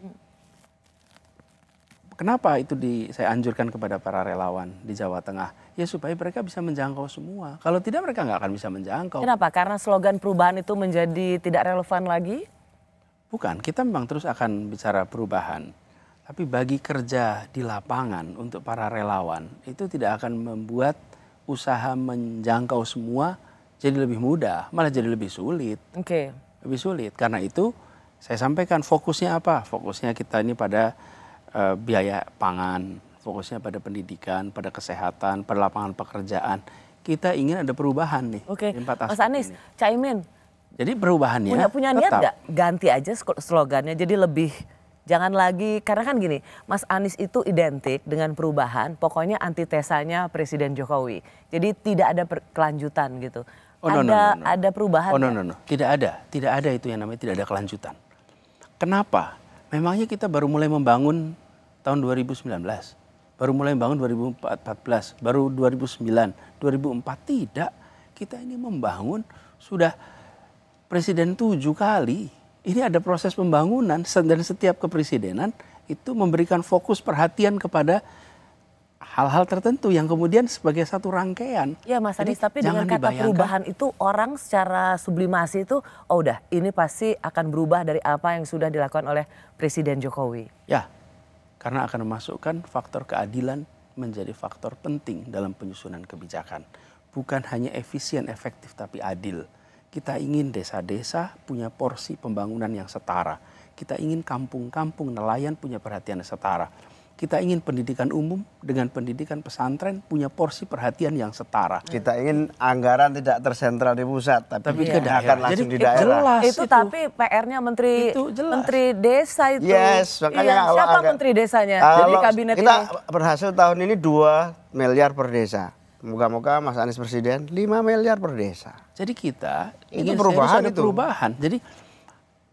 Speaker 6: Kenapa itu di, saya anjurkan kepada para relawan di Jawa Tengah?
Speaker 1: Ya supaya mereka bisa menjangkau semua.
Speaker 6: Kalau tidak mereka nggak akan bisa menjangkau. Kenapa?
Speaker 1: Karena slogan perubahan itu menjadi tidak relevan lagi?
Speaker 6: Bukan, kita memang terus akan bicara perubahan tapi bagi kerja di lapangan untuk para relawan itu tidak akan membuat usaha menjangkau semua jadi lebih mudah, malah jadi lebih sulit. Oke. Okay. Lebih sulit. Karena itu saya sampaikan fokusnya apa? Fokusnya kita ini pada uh, biaya pangan, fokusnya pada pendidikan, pada kesehatan, pada lapangan pekerjaan. Kita
Speaker 1: ingin ada perubahan nih. Oke. Okay. Mas Anies, Caimin. Jadi perubahannya punya punya niat nggak ganti aja slogannya jadi lebih Jangan lagi karena kan gini, Mas Anies itu identik dengan perubahan, pokoknya antitesanya Presiden Jokowi. Jadi tidak ada kelanjutan gitu. Oh, ada no, no, no, no.
Speaker 6: ada perubahan? Oh no no no, tidak ada, tidak ada itu yang namanya tidak ada kelanjutan. Kenapa? Memangnya kita baru mulai membangun tahun 2019, baru mulai membangun 2014, baru 2009, 2004 tidak. Kita ini membangun sudah presiden tujuh kali ini ada proses pembangunan dan setiap kepresidenan itu memberikan fokus perhatian kepada hal-hal
Speaker 1: tertentu yang kemudian sebagai satu rangkaian. Ya Mas Anies, tapi dengan kata dibayangkan. perubahan itu orang secara sublimasi itu, oh udah ini pasti akan berubah dari apa yang sudah dilakukan oleh Presiden Jokowi.
Speaker 6: Ya, karena akan memasukkan faktor keadilan menjadi faktor penting dalam penyusunan kebijakan. Bukan hanya efisien, efektif, tapi adil. Kita ingin desa-desa punya porsi pembangunan yang setara. Kita ingin kampung-kampung nelayan punya perhatian yang setara. Kita ingin pendidikan umum dengan pendidikan pesantren punya porsi perhatian yang setara. Kita ingin
Speaker 5: anggaran tidak tersentral di pusat, tapi, tapi akan langsung Jadi, di daerah. Jelas itu,
Speaker 1: itu tapi PR-nya menteri itu menteri desa itu. Yes, iya. siapa agak, menteri desanya? Kalau Jadi kabinet
Speaker 5: kita ini. berhasil tahun ini 2 miliar per desa. Moga-moga Mas Anies Presiden 5 miliar per desa. Jadi kita ingin itu perubahan itu. perubahan. Jadi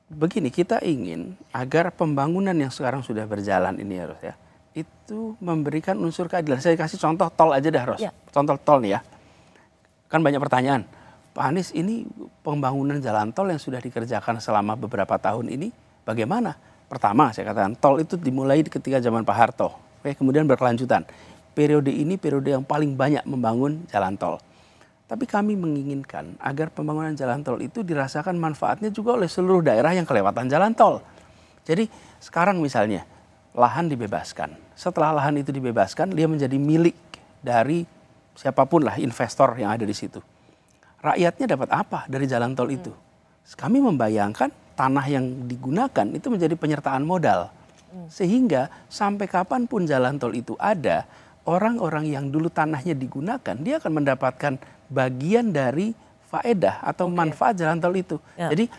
Speaker 6: begini kita ingin agar pembangunan yang sekarang sudah berjalan ini harus ya, ya itu memberikan unsur keadilan. Saya kasih contoh tol aja dah Ros. Ya. Contoh tol nih ya. Kan banyak pertanyaan. Pak Anies ini pembangunan jalan tol yang sudah dikerjakan selama beberapa tahun ini bagaimana? Pertama saya katakan tol itu dimulai ketika zaman Pak Harto. Oke, kemudian berkelanjutan. Periode ini periode yang paling banyak membangun jalan tol tapi kami menginginkan agar pembangunan jalan tol itu dirasakan manfaatnya juga oleh seluruh daerah yang kelewatan jalan tol. Jadi sekarang misalnya lahan dibebaskan. Setelah lahan itu dibebaskan, dia menjadi milik dari siapapun lah investor yang ada di situ. Rakyatnya dapat apa dari jalan tol itu? Kami membayangkan tanah yang digunakan itu menjadi penyertaan modal. Hmm. Sehingga sampai kapanpun jalan tol itu ada, orang-orang yang dulu tanahnya digunakan, dia akan mendapatkan bagian dari faedah atau okay. manfaat jalan tol itu. Ya. Jadi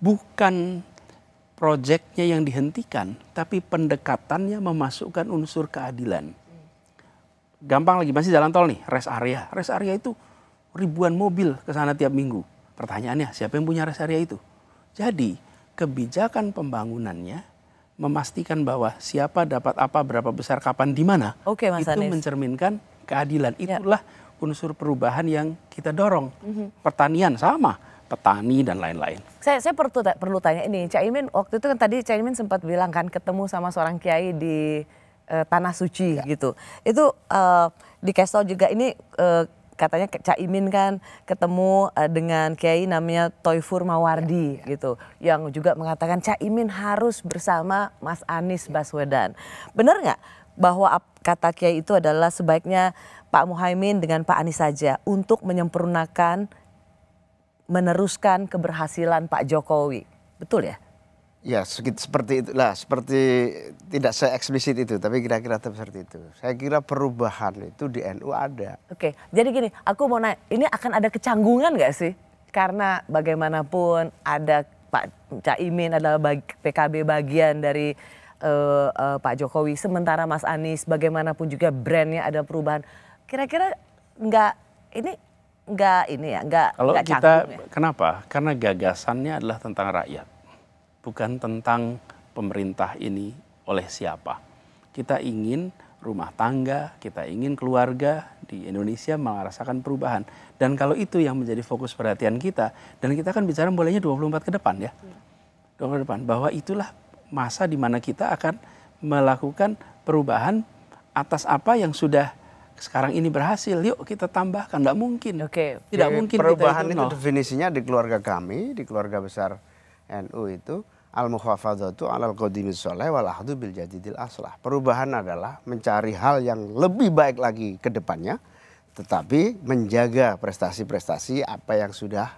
Speaker 6: bukan proyeknya yang dihentikan, tapi pendekatannya memasukkan unsur keadilan. Gampang lagi masih jalan tol nih, rest area. Rest area itu ribuan mobil ke sana tiap minggu. Pertanyaannya, siapa yang punya rest area itu? Jadi, kebijakan pembangunannya memastikan bahwa siapa dapat apa, berapa besar, kapan, di mana.
Speaker 1: Oke, Itu Anies.
Speaker 6: mencerminkan keadilan. Ya. Itulah ya. unsur perubahan yang kita dorong. Mm -hmm. Pertanian sama, petani dan lain-lain.
Speaker 1: Saya, saya perlu, perlu tanya ini, Caimin waktu itu kan tadi Caimin sempat bilang kan ketemu sama seorang kiai di uh, Tanah Suci ya. gitu. Itu uh, di Castle juga ini uh, katanya caimin kan ketemu eh, dengan kiai namanya Toifur Mawardi ya, ya. gitu yang juga mengatakan caimin harus bersama Mas Anies iya. Baswedan. Benar nggak bahwa kata kiai itu adalah sebaiknya Pak Muhaimin dengan Pak Anies saja untuk menyempurnakan meneruskan keberhasilan Pak Jokowi. Betul
Speaker 5: ya? Ya seperti itulah, seperti tidak saya eksplisit itu, tapi kira-kira seperti itu. Saya kira perubahan itu di NU ada.
Speaker 1: Oke, jadi gini, aku mau nanya, ini akan ada kecanggungan gak sih? Karena bagaimanapun ada Pak Caimin adalah bag, PKB bagian dari uh, uh, Pak Jokowi, sementara Mas Anies bagaimanapun juga brandnya ada perubahan. Kira-kira nggak ini nggak ini ya nggak kalau kita ya?
Speaker 6: kenapa karena gagasannya adalah tentang rakyat bukan tentang pemerintah ini oleh siapa. Kita ingin rumah tangga, kita ingin keluarga di Indonesia merasakan perubahan. Dan kalau itu yang menjadi fokus perhatian kita, dan kita akan bicara bolehnya 24 ke depan ya. 24 iya. ke depan, bahwa itulah masa di mana kita akan melakukan perubahan atas apa yang sudah sekarang ini berhasil, yuk kita tambahkan. Tidak mungkin. Oke.
Speaker 1: Tidak Jadi mungkin perubahan kita itu, itu
Speaker 5: definisinya di keluarga kami, di keluarga besar NU itu al muhafadzatu alal qadimi soleh wal ahdu bil jadidil aslah. Perubahan adalah mencari hal yang lebih baik lagi ke depannya tetapi menjaga prestasi-prestasi apa yang sudah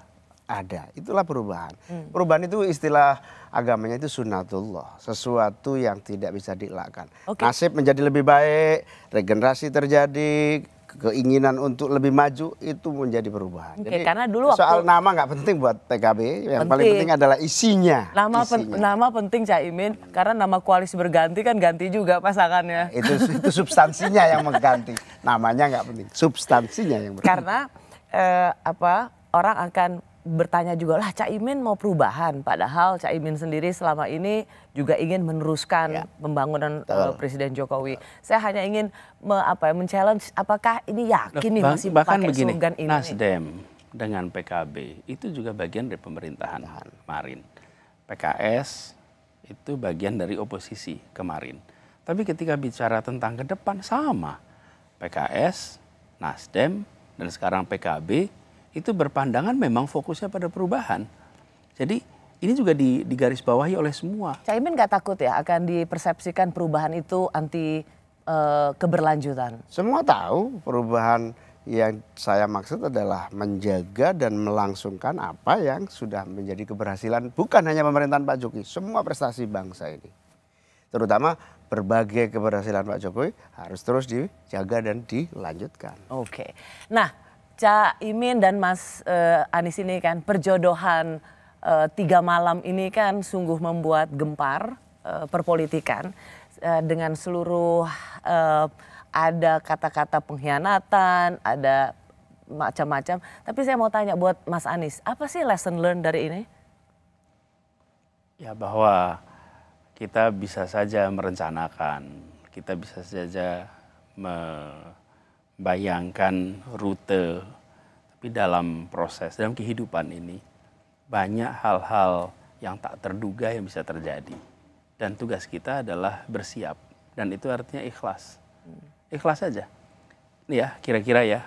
Speaker 5: ada. Itulah perubahan. Hmm. Perubahan itu istilah agamanya itu sunnatullah, sesuatu yang tidak bisa dielakkan. Okay. Nasib menjadi lebih baik, regenerasi terjadi, keinginan untuk lebih maju itu menjadi perubahan. Oke, Jadi karena dulu waktu, soal nama nggak penting buat PKB, yang penting. paling penting adalah isinya. Nama isinya. Pen, nama
Speaker 1: penting Caimin karena nama koalisi berganti kan ganti juga pasangannya. Nah, itu
Speaker 5: itu substansinya yang mengganti. Namanya nggak penting, substansinya yang berganti. Karena eh,
Speaker 1: apa? Orang akan bertanya juga lah Caimin mau perubahan padahal Caimin sendiri selama ini juga ingin meneruskan ya. pembangunan uh, Presiden Jokowi. Saya hanya ingin me, apa ya, men-challenge apakah ini yakin nih masih bahkan pakai begini, slogan ini. Nasdem
Speaker 6: dengan PKB itu juga bagian dari pemerintahan kemarin. PKS itu bagian dari oposisi kemarin. Tapi ketika bicara tentang ke depan sama. PKS, Nasdem dan sekarang PKB itu berpandangan memang fokusnya pada perubahan. Jadi ini juga digarisbawahi
Speaker 5: oleh semua.
Speaker 1: Caimin nggak takut ya akan dipersepsikan perubahan itu anti e, keberlanjutan?
Speaker 5: Semua tahu perubahan yang saya maksud adalah menjaga dan melangsungkan apa yang sudah menjadi keberhasilan bukan hanya pemerintahan Pak Jokowi, semua prestasi bangsa ini. Terutama berbagai keberhasilan Pak Jokowi harus terus dijaga dan dilanjutkan. Oke.
Speaker 1: Nah, Cak Imin dan Mas uh, eh, Anies ini kan perjodohan uh, tiga malam ini kan sungguh membuat gempar uh, perpolitikan uh, dengan seluruh uh, ada kata-kata pengkhianatan, ada macam-macam. Tapi saya mau tanya buat Mas Anies, apa sih lesson learned dari ini?
Speaker 6: Ya bahwa kita bisa saja merencanakan, kita bisa saja me bayangkan rute, tapi dalam proses, dalam kehidupan ini banyak hal-hal yang tak terduga yang bisa terjadi. Dan tugas kita adalah bersiap. Dan itu artinya ikhlas. Ikhlas saja. ya, kira-kira ya.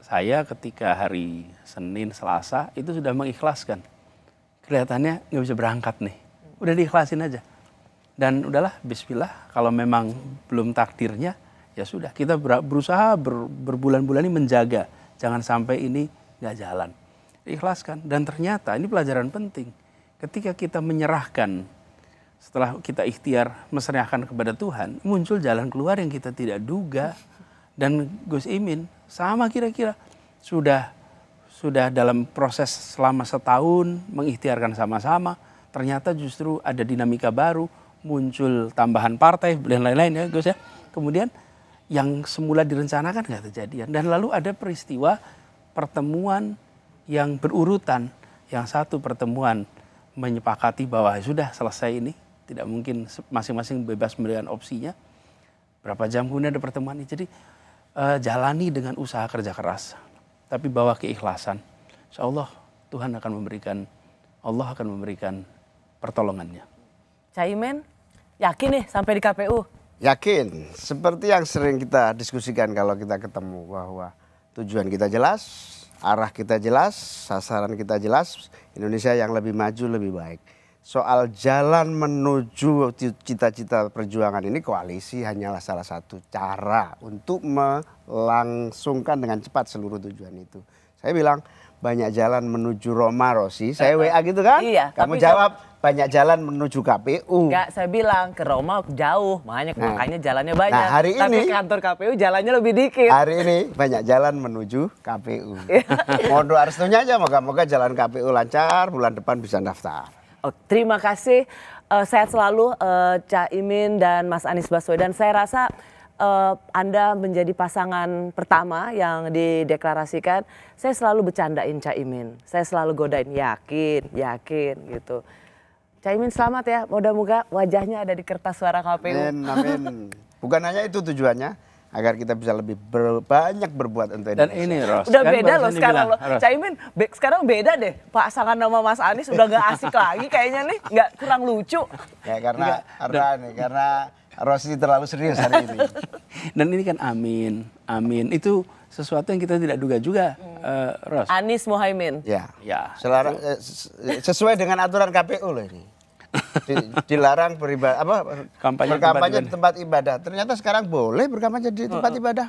Speaker 6: Saya ketika hari Senin, Selasa itu sudah mengikhlaskan. Kelihatannya nggak bisa berangkat nih. Udah diikhlasin aja. Dan udahlah, bismillah. Kalau memang belum takdirnya, ya sudah kita berusaha ber, berbulan-bulan ini menjaga jangan sampai ini nggak jalan ikhlaskan dan ternyata ini pelajaran penting ketika kita menyerahkan setelah kita ikhtiar menyerahkan kepada Tuhan muncul jalan keluar yang kita tidak duga dan Gus Imin sama kira-kira sudah sudah dalam proses selama setahun mengikhtiarkan sama-sama ternyata justru ada dinamika baru muncul tambahan partai dan lain-lain ya Gus ya kemudian yang semula direncanakan nggak terjadian. Dan lalu ada peristiwa pertemuan yang berurutan. Yang satu pertemuan menyepakati bahwa sudah selesai ini. Tidak mungkin masing-masing bebas memberikan opsinya. Berapa jam kemudian ada pertemuan ini. Jadi uh, jalani dengan usaha kerja keras. Tapi bawa keikhlasan. Insya Allah Tuhan akan memberikan, Allah akan memberikan pertolongannya.
Speaker 1: Caimin, yakin nih sampai di KPU
Speaker 5: yakin seperti yang sering kita diskusikan kalau kita ketemu bahwa tujuan kita jelas, arah kita jelas, sasaran kita jelas, Indonesia yang lebih maju lebih baik. Soal jalan menuju cita-cita perjuangan ini koalisi hanyalah salah satu cara untuk melangsungkan dengan cepat seluruh tujuan itu. Saya bilang banyak jalan menuju Roma Rossi. Saya WA gitu kan? Iya. Kamu jawab, banyak jalan menuju KPU. Enggak,
Speaker 1: saya bilang ke Roma jauh, makanya nah. makanya jalannya banyak. Nah, hari Tapi ini kantor KPU jalannya lebih dikit. Hari ini
Speaker 5: banyak jalan menuju KPU. Mohon doa aja, moga-moga jalan KPU lancar, bulan depan bisa daftar. Oh, terima kasih.
Speaker 1: Uh, sehat selalu uh, Cak Imin dan Mas Anies Baswedan. Saya rasa uh, Anda menjadi pasangan pertama yang dideklarasikan, saya selalu bercandain Caimin. Saya selalu godain, yakin, yakin gitu. Caimin selamat ya, mudah-moga wajahnya ada di kertas suara KPU. Amin, amin.
Speaker 5: Bukan hanya itu tujuannya, agar kita bisa lebih ber, banyak berbuat untuk Indonesia. Dan ini Ros, udah kan beda loh sekarang loh. Caimin
Speaker 1: be, sekarang beda deh Pak pasangan nama Mas Anies udah gak asik lagi kayaknya nih, gak kurang
Speaker 5: lucu. Ya karena karena nih, karena Rosi terlalu serius hari ini.
Speaker 6: Dan ini kan Amin, Amin itu sesuatu yang kita tidak duga juga, hmm. uh, Ros.
Speaker 1: Anies Mohaimin.
Speaker 5: Ya, ya. Selara, eh, sesuai dengan aturan KPU loh ini. Di, dilarang beribadah apa kampanye berkampanye di tempat ibadah. Ternyata sekarang boleh berkampanye di tempat uh -uh. ibadah.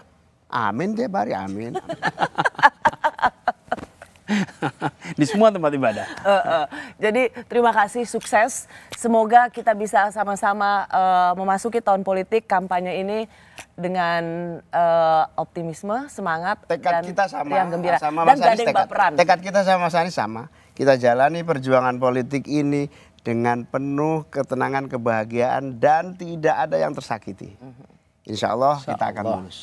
Speaker 5: Amin dia bari amin. di semua tempat ibadah.
Speaker 1: Uh, uh. Jadi terima kasih sukses. Semoga kita bisa sama-sama uh, memasuki tahun politik kampanye ini dengan uh, optimisme, semangat tekad dan kita sama, yang gembira sama dan Mas Anies, tekad,
Speaker 5: tekad kita sama Mas Anies sama. Kita jalani perjuangan politik ini dengan penuh ketenangan, kebahagiaan dan tidak ada yang tersakiti. Mhm. Insya Allah Insya kita akan lulus.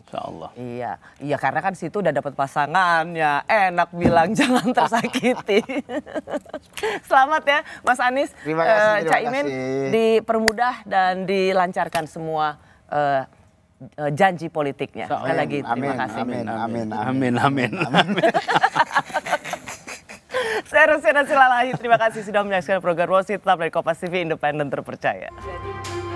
Speaker 5: Insya Allah.
Speaker 1: Iya, iya karena kan situ udah dapat pasangannya, enak bilang jangan tersakiti. Selamat ya, Mas Anies. Terima kasih. Uh, eh, Caimin dipermudah dan dilancarkan semua uh, janji politiknya. Sekali lagi terima amin, kasih. Amin, amin, amin,
Speaker 6: amin, amin. amin. amin.
Speaker 1: Saya Rusina Silalahi, terima kasih sudah menyaksikan program Rosi, tetap dari Kompas TV independen terpercaya. Jadi.